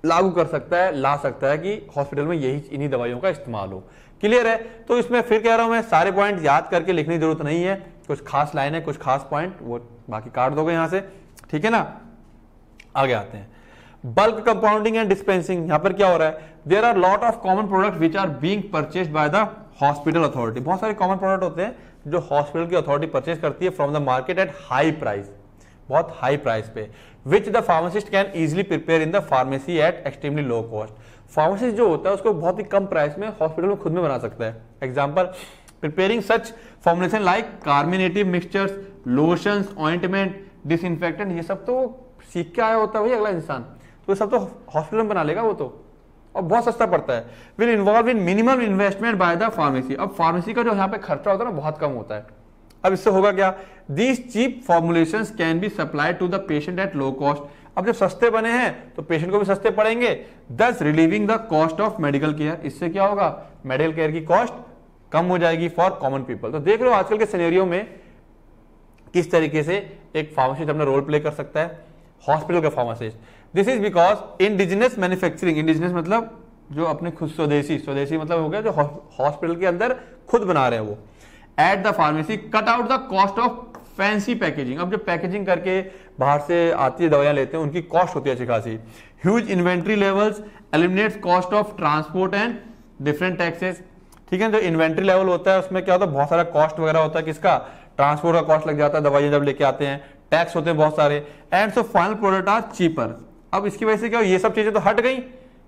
लागू कर सकता है ला सकता है कि हॉस्पिटल में यही इन्हीं दवाइयों का इस्तेमाल हो क्लियर है तो इसमें फिर कह रहा हूं मैं सारे पॉइंट याद करके लिखने की जरूरत नहीं है कुछ खास लाइन है कुछ खास पॉइंट वो बाकी काट दोगे यहां से ठीक है ना आगे आते हैं बल्क कंपाउंडिंग एंड डिस्पेंसिंग यहां पर क्या हो रहा है there are lot of common product which are being purchase by the hospital authority बहुत सारे कॉमन प्रोडक्ट होते हैं जो हॉस्पिटल की अथॉरिटी परचेज करती है from the market at high price बहुत हाई प्राइस पे which the pharmacist can easily prepare in the pharmacy at extremely low cost pharmacist जो होता है उसको बहुत ही कम प्राइस में हॉस्पिटल में खुद में बना सकता है example preparing such formulation like carminative mixtures lotion ointment disinfectant ये सब तो सीख के आया होता है भाई अगला इंसान तो सब तो हॉस्पिटल में बना लेगा वो तो और बहुत सस्ता पड़ता है will involve in minimum investment by the pharmacy अब फार्मेसी का जो यहाँ पे खर्चा होता है ना बहुत कम होता है अब इससे होगा क्या these cheap formulation can be supply to the patient at low cost अब जब सस्ते बने हैं तो पेशेंट को भी सस्ते पड़ेंगे thus relieving the cost of medical care इससे क्या होगा मेडिकल केयर की कॉस्ट कम हो जाएगी फॉर कॉमन पीपल तो देख लो आजकल के सिनेरियो में किस तरीके से एक फार्मासिस्ट अपना रोल प्ले कर सकता है हॉस्पिटल का pharmacist this is because indigenous manufacturing indigenous मतलब जो अपने खुद स्वदेशी स्वदेशी मतलब हो गया जो हॉस्पिटल के अंदर खुद बना रहे हैं वो at the pharmacy cut out the cost of fancy packaging अब जो पैकेजिंग करके बाहर से आती है दवाइयां लेते हैं उनकी कॉस्ट होती है अच्छी खासी huge inventory levels eliminate cost of transport and different taxes ठीक है जो इन्वेंट्री लेवल होता है उसमें क्या होता है बहुत सारा कॉस्ट वगैरह होता है किसका ट्रांसपोर्ट का कॉस्ट लग जाता है दवाइयां जब लेके आते हैं टैक्स होते हैं बहुत सारे and so final product are cheaper अब इसकी वजह से क्या हो ये सब चीज़ें तो हट गई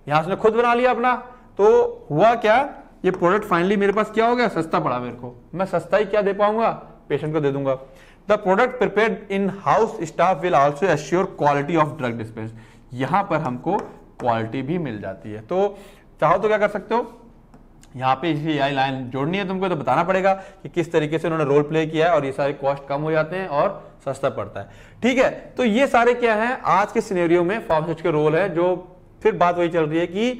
यहां से खुद बना लिया अपना तो हुआ क्या ये प्रोडक्ट फाइनली मेरे पास क्या हो गया सस्ता पड़ा मेरे को मैं सस्ता ही क्या दे पाऊंगा पेशेंट को दे दूंगा the product prepare in house staff will also assure quality of drug dispense यहां पर हमको क्वालिटी भी मिल जाती है तो चाहो तो क्या कर सकते हो यहाँ पे इसी आई लाइन जोड़नी है तुमको तो बताना पड़ेगा कि किस तरीके से उन्होंने रोल प्ले किया है और ये सारे कॉस्ट कम हो जाते हैं और सस्ता पड़ता है ठीक है तो ये सारे क्या है आज के सिनेरियो में फार्मासिस्ट के रोल है जो फिर बात वही चल रही है कि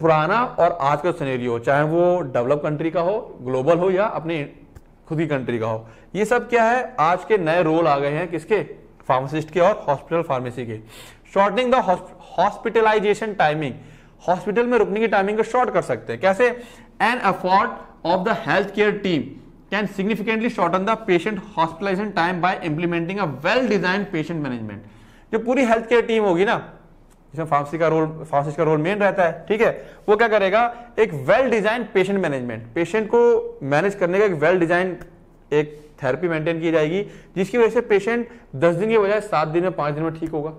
पुराना और आज का सिनेरियो चाहे वो डेवलप कंट्री का हो ग्लोबल हो या अपने खुद की कंट्री का हो ये सब क्या है आज के नए रोल आ गए हैं किसके फार्मासिस्ट के और हॉस्पिटल फार्मेसी के shortening the hospitalization timing hospital में रुकने की टाइमिंग को शॉर्ट कर सकते हैं कैसे an effort of the health care team can significantly shorten the patient hospitalization time by implementing a well design patient management जो पूरी हेल्थ केयर टीम होगी ना जिसमें फार्मासी का रोल फार्मासिस्ट का रोल मेन रहता है ठीक है वो क्या करेगा एक well design patient management patient को मैनेज करने का एक वेल डिजाइन एक थेरेपी मेंटेन की जाएगी जिसकी वजह से पेशेंट दस दिन की बजाय सात दिन में पांच दिन में ठीक होगा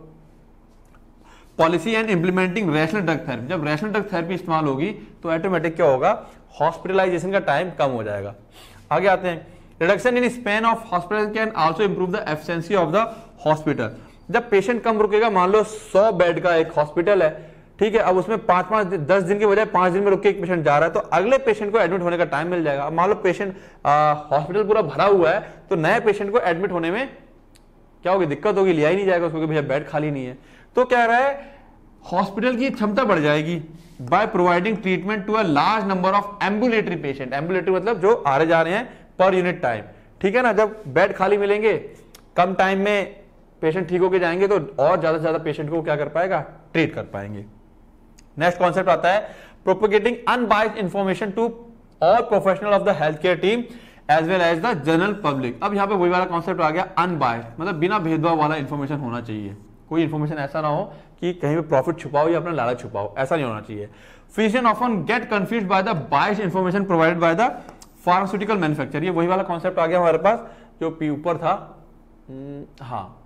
policy and implementing rational drug therapy जब रैशनल ड्रग थेरेपी इस्तेमाल होगी तो ऑटोमेटिक क्या होगा हॉस्पिटलाइजेशन का टाइम कम हो जाएगा आगे आते हैं reduction in span of hospital can also improve the efficiency of the hospital जब पेशेंट कम रुकेगा मान लो सौ बेड का एक हॉस्पिटल है ठीक है अब उसमें पांच पांच दस दिन के बजाय पांच दिन में रुक के एक पेशेंट जा रहा है तो अगले पेशेंट को एडमिट होने का टाइम मिल जाएगा मान लो पेशेंट हॉस्पिटल पूरा भरा हुआ है तो नए पेशेंट को एडमिट होने में क्या होगी दिक्कत होगी लिया ही नहीं जाएगा उसको भैया बेड खाली नहीं है तो कह रहा है हॉस्पिटल की क्षमता बढ़ जाएगी by providing treatment to a large number of ambulatory patient ambulatory मतलब जो आ रहे जा रहे हैं पर यूनिट टाइम ठीक है ना जब बेड खाली मिलेंगे कम टाइम में पेशेंट ठीक होके जाएंगे तो और ज्यादा से ज्यादा पेशेंट को क्या कर पाएगा ट्रीट कर पाएंगे नेक्स्ट कॉन्सेप्ट आता है propagating unbiased information to all professional of the health care team as well as the general public अब यहां पे वही वाला कॉन्सेप्ट आ गया अनबाइज मतलब बिना भेदभाव वाला इंफॉर्मेशन होना चाहिए कोई इन्फॉर्मेशन ऐसा ना हो कि कहीं पे प्रॉफिट छुपाओ या अपना लालच छुपाओ ऐसा नहीं होना चाहिए physician often get confuse by the bias information provided by the pharmaceutical manufacture ये वही वाला कॉन्सेप्ट आ गया हमारे पास जो पी ऊपर था हम्म, हाँ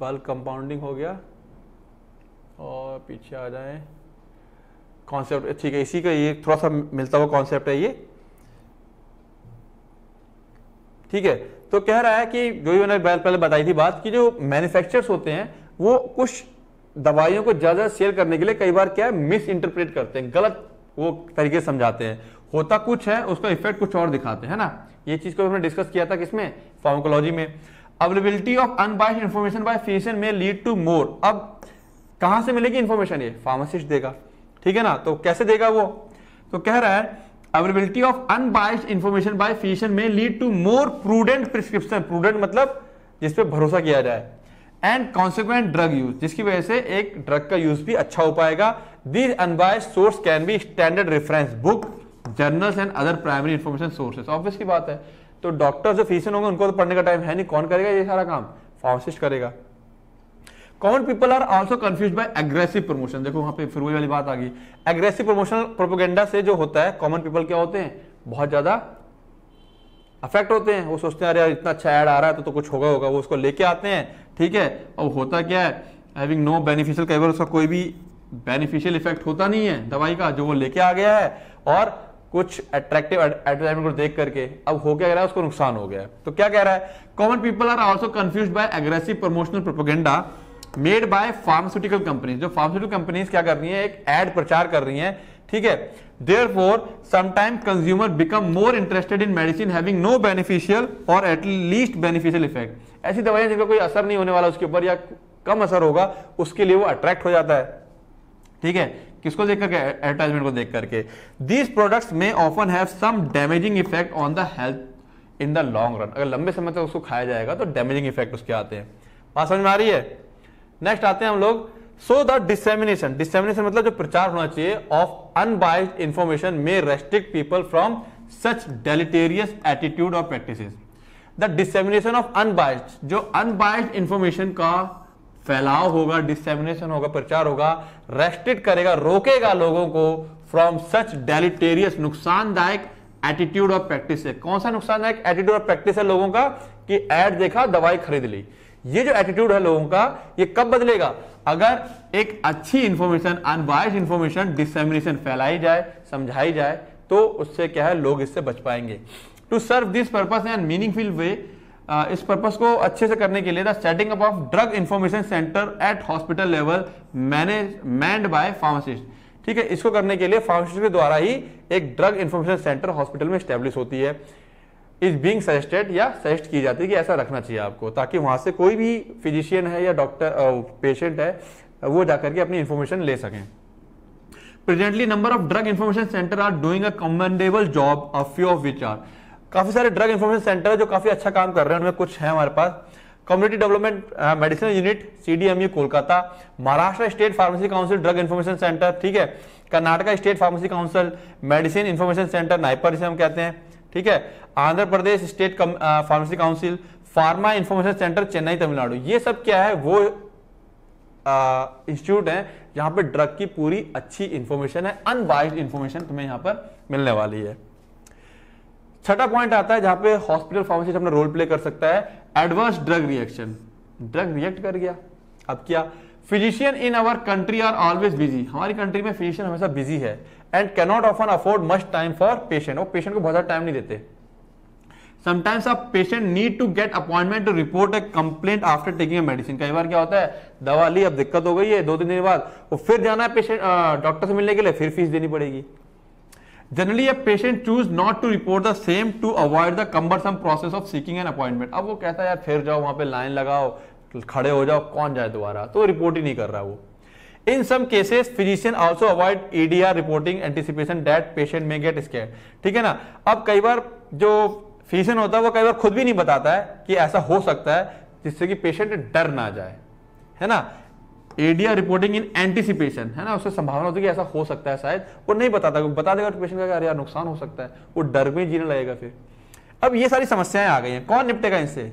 बल्क कंपाउंडिंग हो गया और पीछे आ जाए कॉन्सेप्ट ठीक है इसी का ये थोड़ा सा मिलता हुआ कॉन्सेप्ट है ये ठीक है तो कह रहा है कि जो भी मैंने पहले बताई थी बात कि जो मैन्युफैक्चरर्स होते हैं वो कुछ दवाइयों को ज़्यादा शेयर करने के लिए कई बार क्या है मिस इंटरप्रेट करते हैं गलत वो तरीके समझाते हैं होता कुछ है उसका इफेक्ट कुछ और दिखाते हैं ना ये चीज़ को हमने डिस्कस किया था किसमें फार्मोकोलॉजी में availability of unbiased information by physician may lead to more अब कहां से मिलेगी इन्फॉर्मेशन ये फार्मासिस्ट देगा ठीक है ना तो कैसे देगा वो तो कह रहा है availability of unbiased information by physician may lead to more prudent prescription prudent मतलब जिस पे भरोसा किया जाए एंड कॉन्सिक्वेंट ड्रग यूज जिसकी वजह से एक ड्रग का यूज भी अच्छा हो पाएगा this unbiased source can be standard reference book journals and other primary information sources obvious की बात है तो डॉक्टर जो फीसन होंगे उनको तो पढ़ने का टाइम है नहीं कौन करेगा ये सारा काम फार्मासिस्ट करेगा common people are also confuse by aggressive promotion देखो वहां पे फिर वही वाली बात आ गई एग्रेसिव प्रमोशन प्रोपोगेंडा से जो होता है कॉमन पीपल क्या होते हैं बहुत ज्यादा अफेक्ट होते हैं वो सोचते हैं अरे यार इतना अच्छा ऐड आ रहा है तो, तो कुछ होगा होगा वो उसको लेके आते हैं ठीक है और होता क्या है हैविंग नो बेनिफिशियल कई बार उसका कोई भी बेनिफिशियल इफेक्ट होता नहीं है दवाई का जो वो लेके आ गया है और कुछ अट्रैक्टिव एडवर्टाइजमेंट को देख करके अब हो क्या रहा है उसको नुकसान हो गया है तो क्या कह रहा है common people are also confuse by aggressive promotional propaganda made by pharmaceutical companies जो फार्मास्यूटिकल कंपनीज क्या कर रही है एक एड प्रचार कर रही है ठीक है therefore sometime consumer become more interested in medicine having no beneficial or at least beneficial effect ऐसी दवाइयां जिनका कोई असर नहीं होने वाला उसके ऊपर या कम असर होगा उसके लिए वो अट्रैक्ट हो जाता है ठीक है किसको देख करके एडवर्टाइजमेंट को देख करके these products may often have some damaging effect on the health in the long run अगर लंबे समय तक उसको खाया जाएगा तो डैमेजिंग इफेक्ट उसके आते हैं बात समझ में आ रही है नेक्स्ट आते हैं हम लोग सो द डिसेमिनेशन डिसेमिनेशन मतलब जो प्रचार होना चाहिए of unbiased information may restrict people from such deleterious attitude or practice the dissemination of unbiased जो अनबाइज इंफॉर्मेशन का फैलाव होगा डिसेमिनेशन होगा प्रचार होगा रेस्ट्रिक्ट करेगा रोकेगा लोगों को फ्रॉम सच डेलिटेरियस नुकसानदायक एटीट्यूड और प्रैक्टिस कौन सा नुकसानदायक एटीट्यूड और प्रैक्टिस है लोगों का कि एड देखा दवाई खरीद ली ये जो एटीट्यूड है लोगों का ये कब बदलेगा अगर एक अच्छी इंफॉर्मेशन अनबायस इंफॉर्मेशन डिसमिनेशन फैलाई जाए समझाई जाए तो उससे क्या है लोग इससे बच पाएंगे to serve this purpose and meaningful way इस पर्पज को अच्छे से करने के लिए the setting up of drug information center at hospital level manage manned by pharmacist ठीक है इसको करने के लिए फार्मासिस्ट के द्वारा ही एक ड्रग इंफॉर्मेशन सेंटर हॉस्पिटल में स्टेब्लिश होती है इज बींग सजेस्टेड या सजेस्ट की जाती है कि ऐसा रखना चाहिए आपको ताकि वहां से कोई भी फिजिशियन है या डॉक्टर पेशेंट है वो जाकर के अपनी इंफॉर्मेशन ले सकें presently number of drug information center are doing a commendable job of few of which are काफी सारे ड्रग इन्फॉर्मेशन सेंटर है जो काफी अच्छा काम कर रहे हैं उनमें कुछ है हमारे पास community development medicine unit CDMU Kolkata Maharashtra state pharmacy council drug information center ठीक है Karnataka state pharmacy council medicine information center NIPER जिसे हम कहते हैं ठीक है Andhra Pradesh state pharmacy council pharma information center Chennai Tamil Nadu ये सब क्या है वो इंस्टीट्यूट है जहां पर ड्रग की पूरी अच्छी इंफॉर्मेशन है अनबाइड इंफॉर्मेशन तुम्हें यहां पर मिलने वाली है छठा पॉइंट आता है जहां पे हॉस्पिटल फार्मासिस्ट अपना रोल प्ले कर सकता है adverse drug reaction drug react कर गया अब क्या physician in our country are always busy हमारी कंट्री में फिजिशियन हमेशा बिजी है and cannot often afford much time for patient और पेशेंट को बहुत ज्यादा टाइम नहीं देते समटाइम्स आप patient need to get appointment to report a complaint after taking medicine कई बार क्या होता है दवा ली अब दिक्कत हो गई है दो तीन दिन बाद वो फिर जाना है पेशेंट डॉक्टर से मिलने के लिए फिर फीस देनी पड़ेगी generally a patient choose not to report the same to avoid the cumbersome process of seeking an appointment अब वो कहता है यार फिर जाओ वहां पे लाइन लगाओ खड़े हो जाओ कौन जाए दोबारा तो रिपोर्ट ही नहीं कर रहा वो in some cases physician also avoid EDR reporting anticipation that patient may get scared. ठीक है ना अब कई बार जो फिजिशियन होता है वो कई बार खुद भी नहीं बताता है कि ऐसा हो सकता है जिससे कि पेशेंट डर ना जाए है ना एडिया रिपोर्टिंग इन एंटिसिपेशन है ना उससे संभावना होती है कि ऐसा हो सकता है शायद वो नहीं बताता बता देगा तो पेशेंट का यार नुकसान हो सकता है वो डर में जीने लगेगा फिर अब ये सारी समस्याएं आ गई हैं कौन निपटेगा इनसे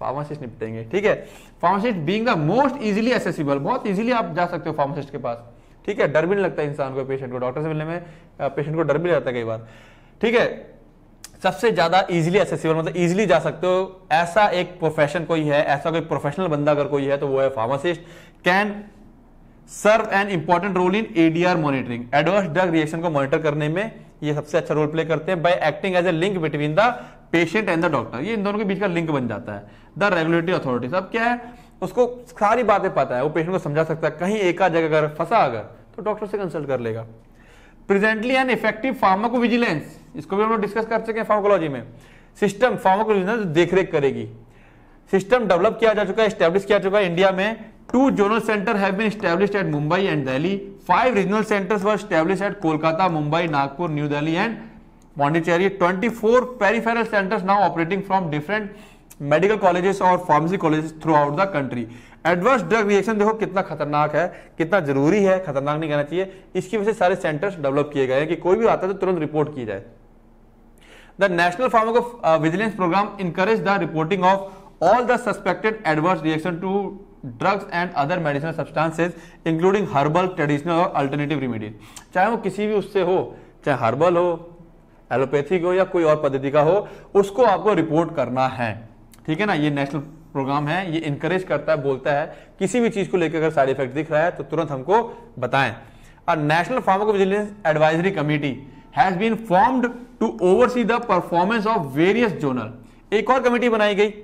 फार्मासिस्ट निपटेंगे ठीक है pharmacist being the most easily accessible बहुत इजीली आप जा सकते हो फार्मासिस्ट के पास ठीक है डर भी नहीं लगता है इंसान को पेशेंट को डॉक्टर से मिलने में पेशेंट को डर भी रहता है कई बार ठीक है सबसे ज्यादा इजीली एसेसिबल मतलब इजीली जा सकते हो ऐसा एक प्रोफेशन कोई है ऐसा कोई प्रोफेशनल बंदा अगर कोई है तो वो है pharmacist can serve an important role in ADR monitoring adverse drug reaction को मॉनिटर करने में ये सबसे अच्छा रोल प्ले करते हैं by acting as a link between the patient and the doctor ये इन दोनों के बीच का लिंक बन जाता है द रेगुलेटरी अथॉरिटीज अब क्या है उसको सारी बातें पता है वो पेशेंट को समझा सकता है कहीं एक जगह अगर फंसा अगर तो डॉक्टर से कंसल्ट कर लेगा presently an effective pharmacovigilance इसको भी हम लोग डिस्कस कर चुके हैं फार्माकोलॉजी में सिस्टम फार्माको विजिलेंस देख करेगी सिस्टम डेवलप किया जा चुका है स्टैब्लिश किया चुका है इंडिया में two zonal center have been established at Mumbai and Delhi five regional centers were establish at Kolkata Mumbai Nagpur New Delhi and Pondicherry 24 four peripheral centers now operating from different medical colleges और pharmacy colleges throughout the country adverse drug reaction देखो कितना खतरनाक है कितना जरूरी है खतरनाक नहीं कहना चाहिए इसकी वजह से सारे सेंटर्स डेवलप किए गए हैं कि कोई भी आता है तो तुरंत रिपोर्ट की जाए the national pharmacovigilance programme encourage the reporting of all the suspected adverse reaction to drugs and other medicinal substances including herbal traditional or alternative remedies चाहे वो किसी भी उससे हो चाहे हर्बल हो एलोपैथिक हो या कोई और पद्धति का हो उसको आपको रिपोर्ट करना है ठीक है ना ये नेशनल प्रोग्राम है ये इंकरेज करता है बोलता है किसी भी चीज को लेकर अगर साइड इफेक्ट दिख रहा है तो तुरंत हमको बताएं और national pharmacovigilance advisory committee has been formed to oversee the performance of various zonal एक और कमेटी बनाई गई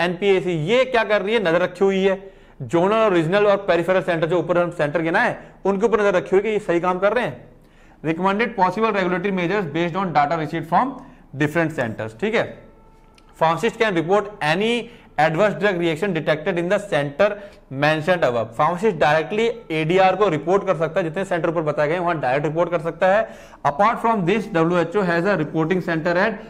एनपीएसी ये क्या कर रही है नजर रखी हुई है जोनल और रीजनल और पेरिफेरल सेंटर जो ऊपर हम सेंटर गिना है उनके ऊपर नजर रखी हुई कि ये सही काम कर रहे हैं recommended possible regulatory measures based on data receive from different centers ठीक है pharmacist can report any adverse drug reaction detected in the center mentioned अब फार्मासिस्ट डायरेक्टली एडीआर को रिपोर्ट कर सकता है जितने सेंटर पर बताए गए वहां डायरेक्ट रिपोर्ट कर सकता है apart from this WHO has a reporting center at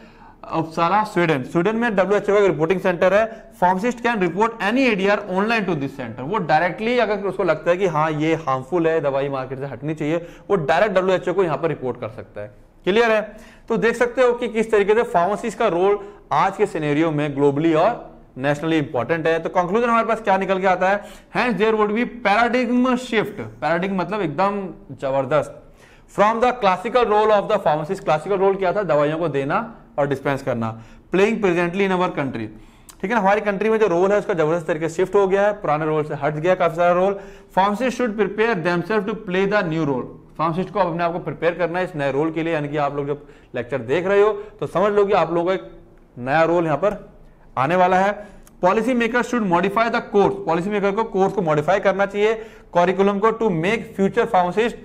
Uppsala Sweden Sweden में डब्ल्यूएचओ का रिपोर्टिंग सेंटर है pharmacist can report any ADR online to this center वो डायरेक्टली अगर उसको लगता है कि हाँ ये हार्मफुल है दवाई मार्केट से हटनी चाहिए वो डायरेक्ट डब्ल्यूएचओ को यहां पर रिपोर्ट कर सकता है क्लियर है तो देख सकते हो कि किस तरीके से फार्मासिस्ट का रोल आज के सिनेरियो में ग्लोबली और नेशनली इंपॉर्टेंट है तो कंक्लूजन हमारे पास क्या निकल के आता है hence there would be paradigm shift paradigm मतलब एकदम जबरदस्त from the classical role of the pharmacist classical role क्या था दवाइयों को देना और डिस्पेंस करना playing presently in our country ठीक है ना हमारी कंट्री में जो रोल है उसका जबरदस्त तरीके से शिफ्ट हो गया है पुराने रोल से हट गया काफी सारा role pharmacist should prepare themselves to play the new role pharmacist को अपने आप को प्रिपेयर करना है इस नए रोल के लिए यानी कि आप लोग जब लेक्चर देख रहे हो तो समझ लो कि आप लोगों का एक नया रोल यहां पर आने वाला है policy maker should modify the course policy maker को कोर्स को मॉडिफाई करना चाहिए कॉरिकुलम को to make future pharmacist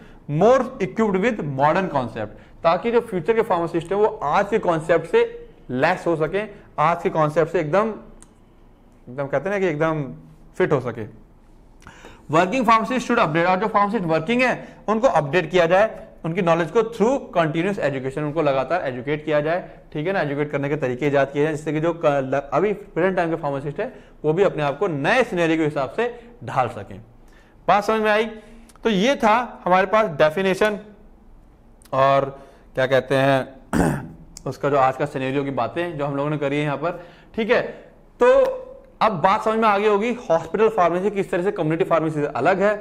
more equipped with modern concept ताकि जो फ्यूचर के फार्मासिस्ट है वो आज के कॉन्सेप्ट से लेस हो सके आज के कॉन्सेप्ट से एकदम एकदम कहते ना कि एकदम फिट हो सके वर्किंग फार्मासिस्ट शुड अपडेट और जो फार्मासिस्ट वर्किंग है उनको अपडेट किया जाए उनकी नॉलेज को थ्रू कंटिन्यूस एजुकेशन उनको लगातार एजुकेट किया जाए ठीक है ना एजुकेट करने के तरीके ईजाद किए जाए जिससे कि जो अभी प्रेजेंट टाइम के फार्मासिस्ट है वो भी अपने आप को नए सिनेरियो के हिसाब से ढाल सकें बात समझ में आई तो ये था हमारे पास डेफिनेशन और क्या कहते हैं उसका जो आज का सिनेरियो की बातें जो हम लोगों ने करी है यहाँ पर ठीक है तो अब बात समझ में आगे होगी हॉस्पिटल फार्मेसी किस तरह से कम्युनिटी फार्मेसी से अलग है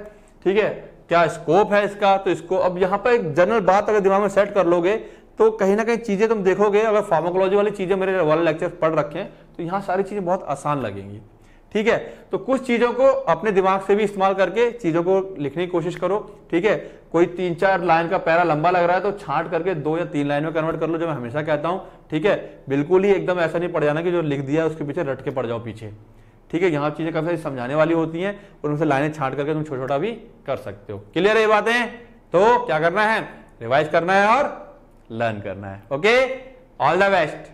ठीक है क्या स्कोप है इसका तो इसको अब यहाँ पर एक जनरल बात अगर दिमाग में सेट कर लोगे तो कहीं ना कहीं चीजें तुम देखोगे अगर फार्मोकोलॉजी वाली चीजें मेरे वाले लेक्चर पढ़ रखे हैं तो यहाँ सारी चीजें बहुत आसान लगेंगी ठीक है तो कुछ चीजों को अपने दिमाग से भी इस्तेमाल करके चीजों को लिखने की कोशिश करो ठीक है कोई तीन चार लाइन का पैरा लंबा लग रहा है तो छांट करके दो या तीन लाइन में कन्वर्ट कर लो जो मैं हमेशा कहता हूं ठीक है बिल्कुल ही एकदम ऐसा नहीं पड़ जाना कि जो लिख दिया उसके पीछे रट के पड़ जाओ पीछे ठीक है यहाँ चीज़ें काफ़ी सारी समझाने वाली होती हैं और उनसे लाइनें छांट करके तुम छोटा छोटा भी कर सकते हो क्लियर है ये बातें तो क्या करना है रिवाइज करना है और लर्न करना है ओके ऑल द बेस्ट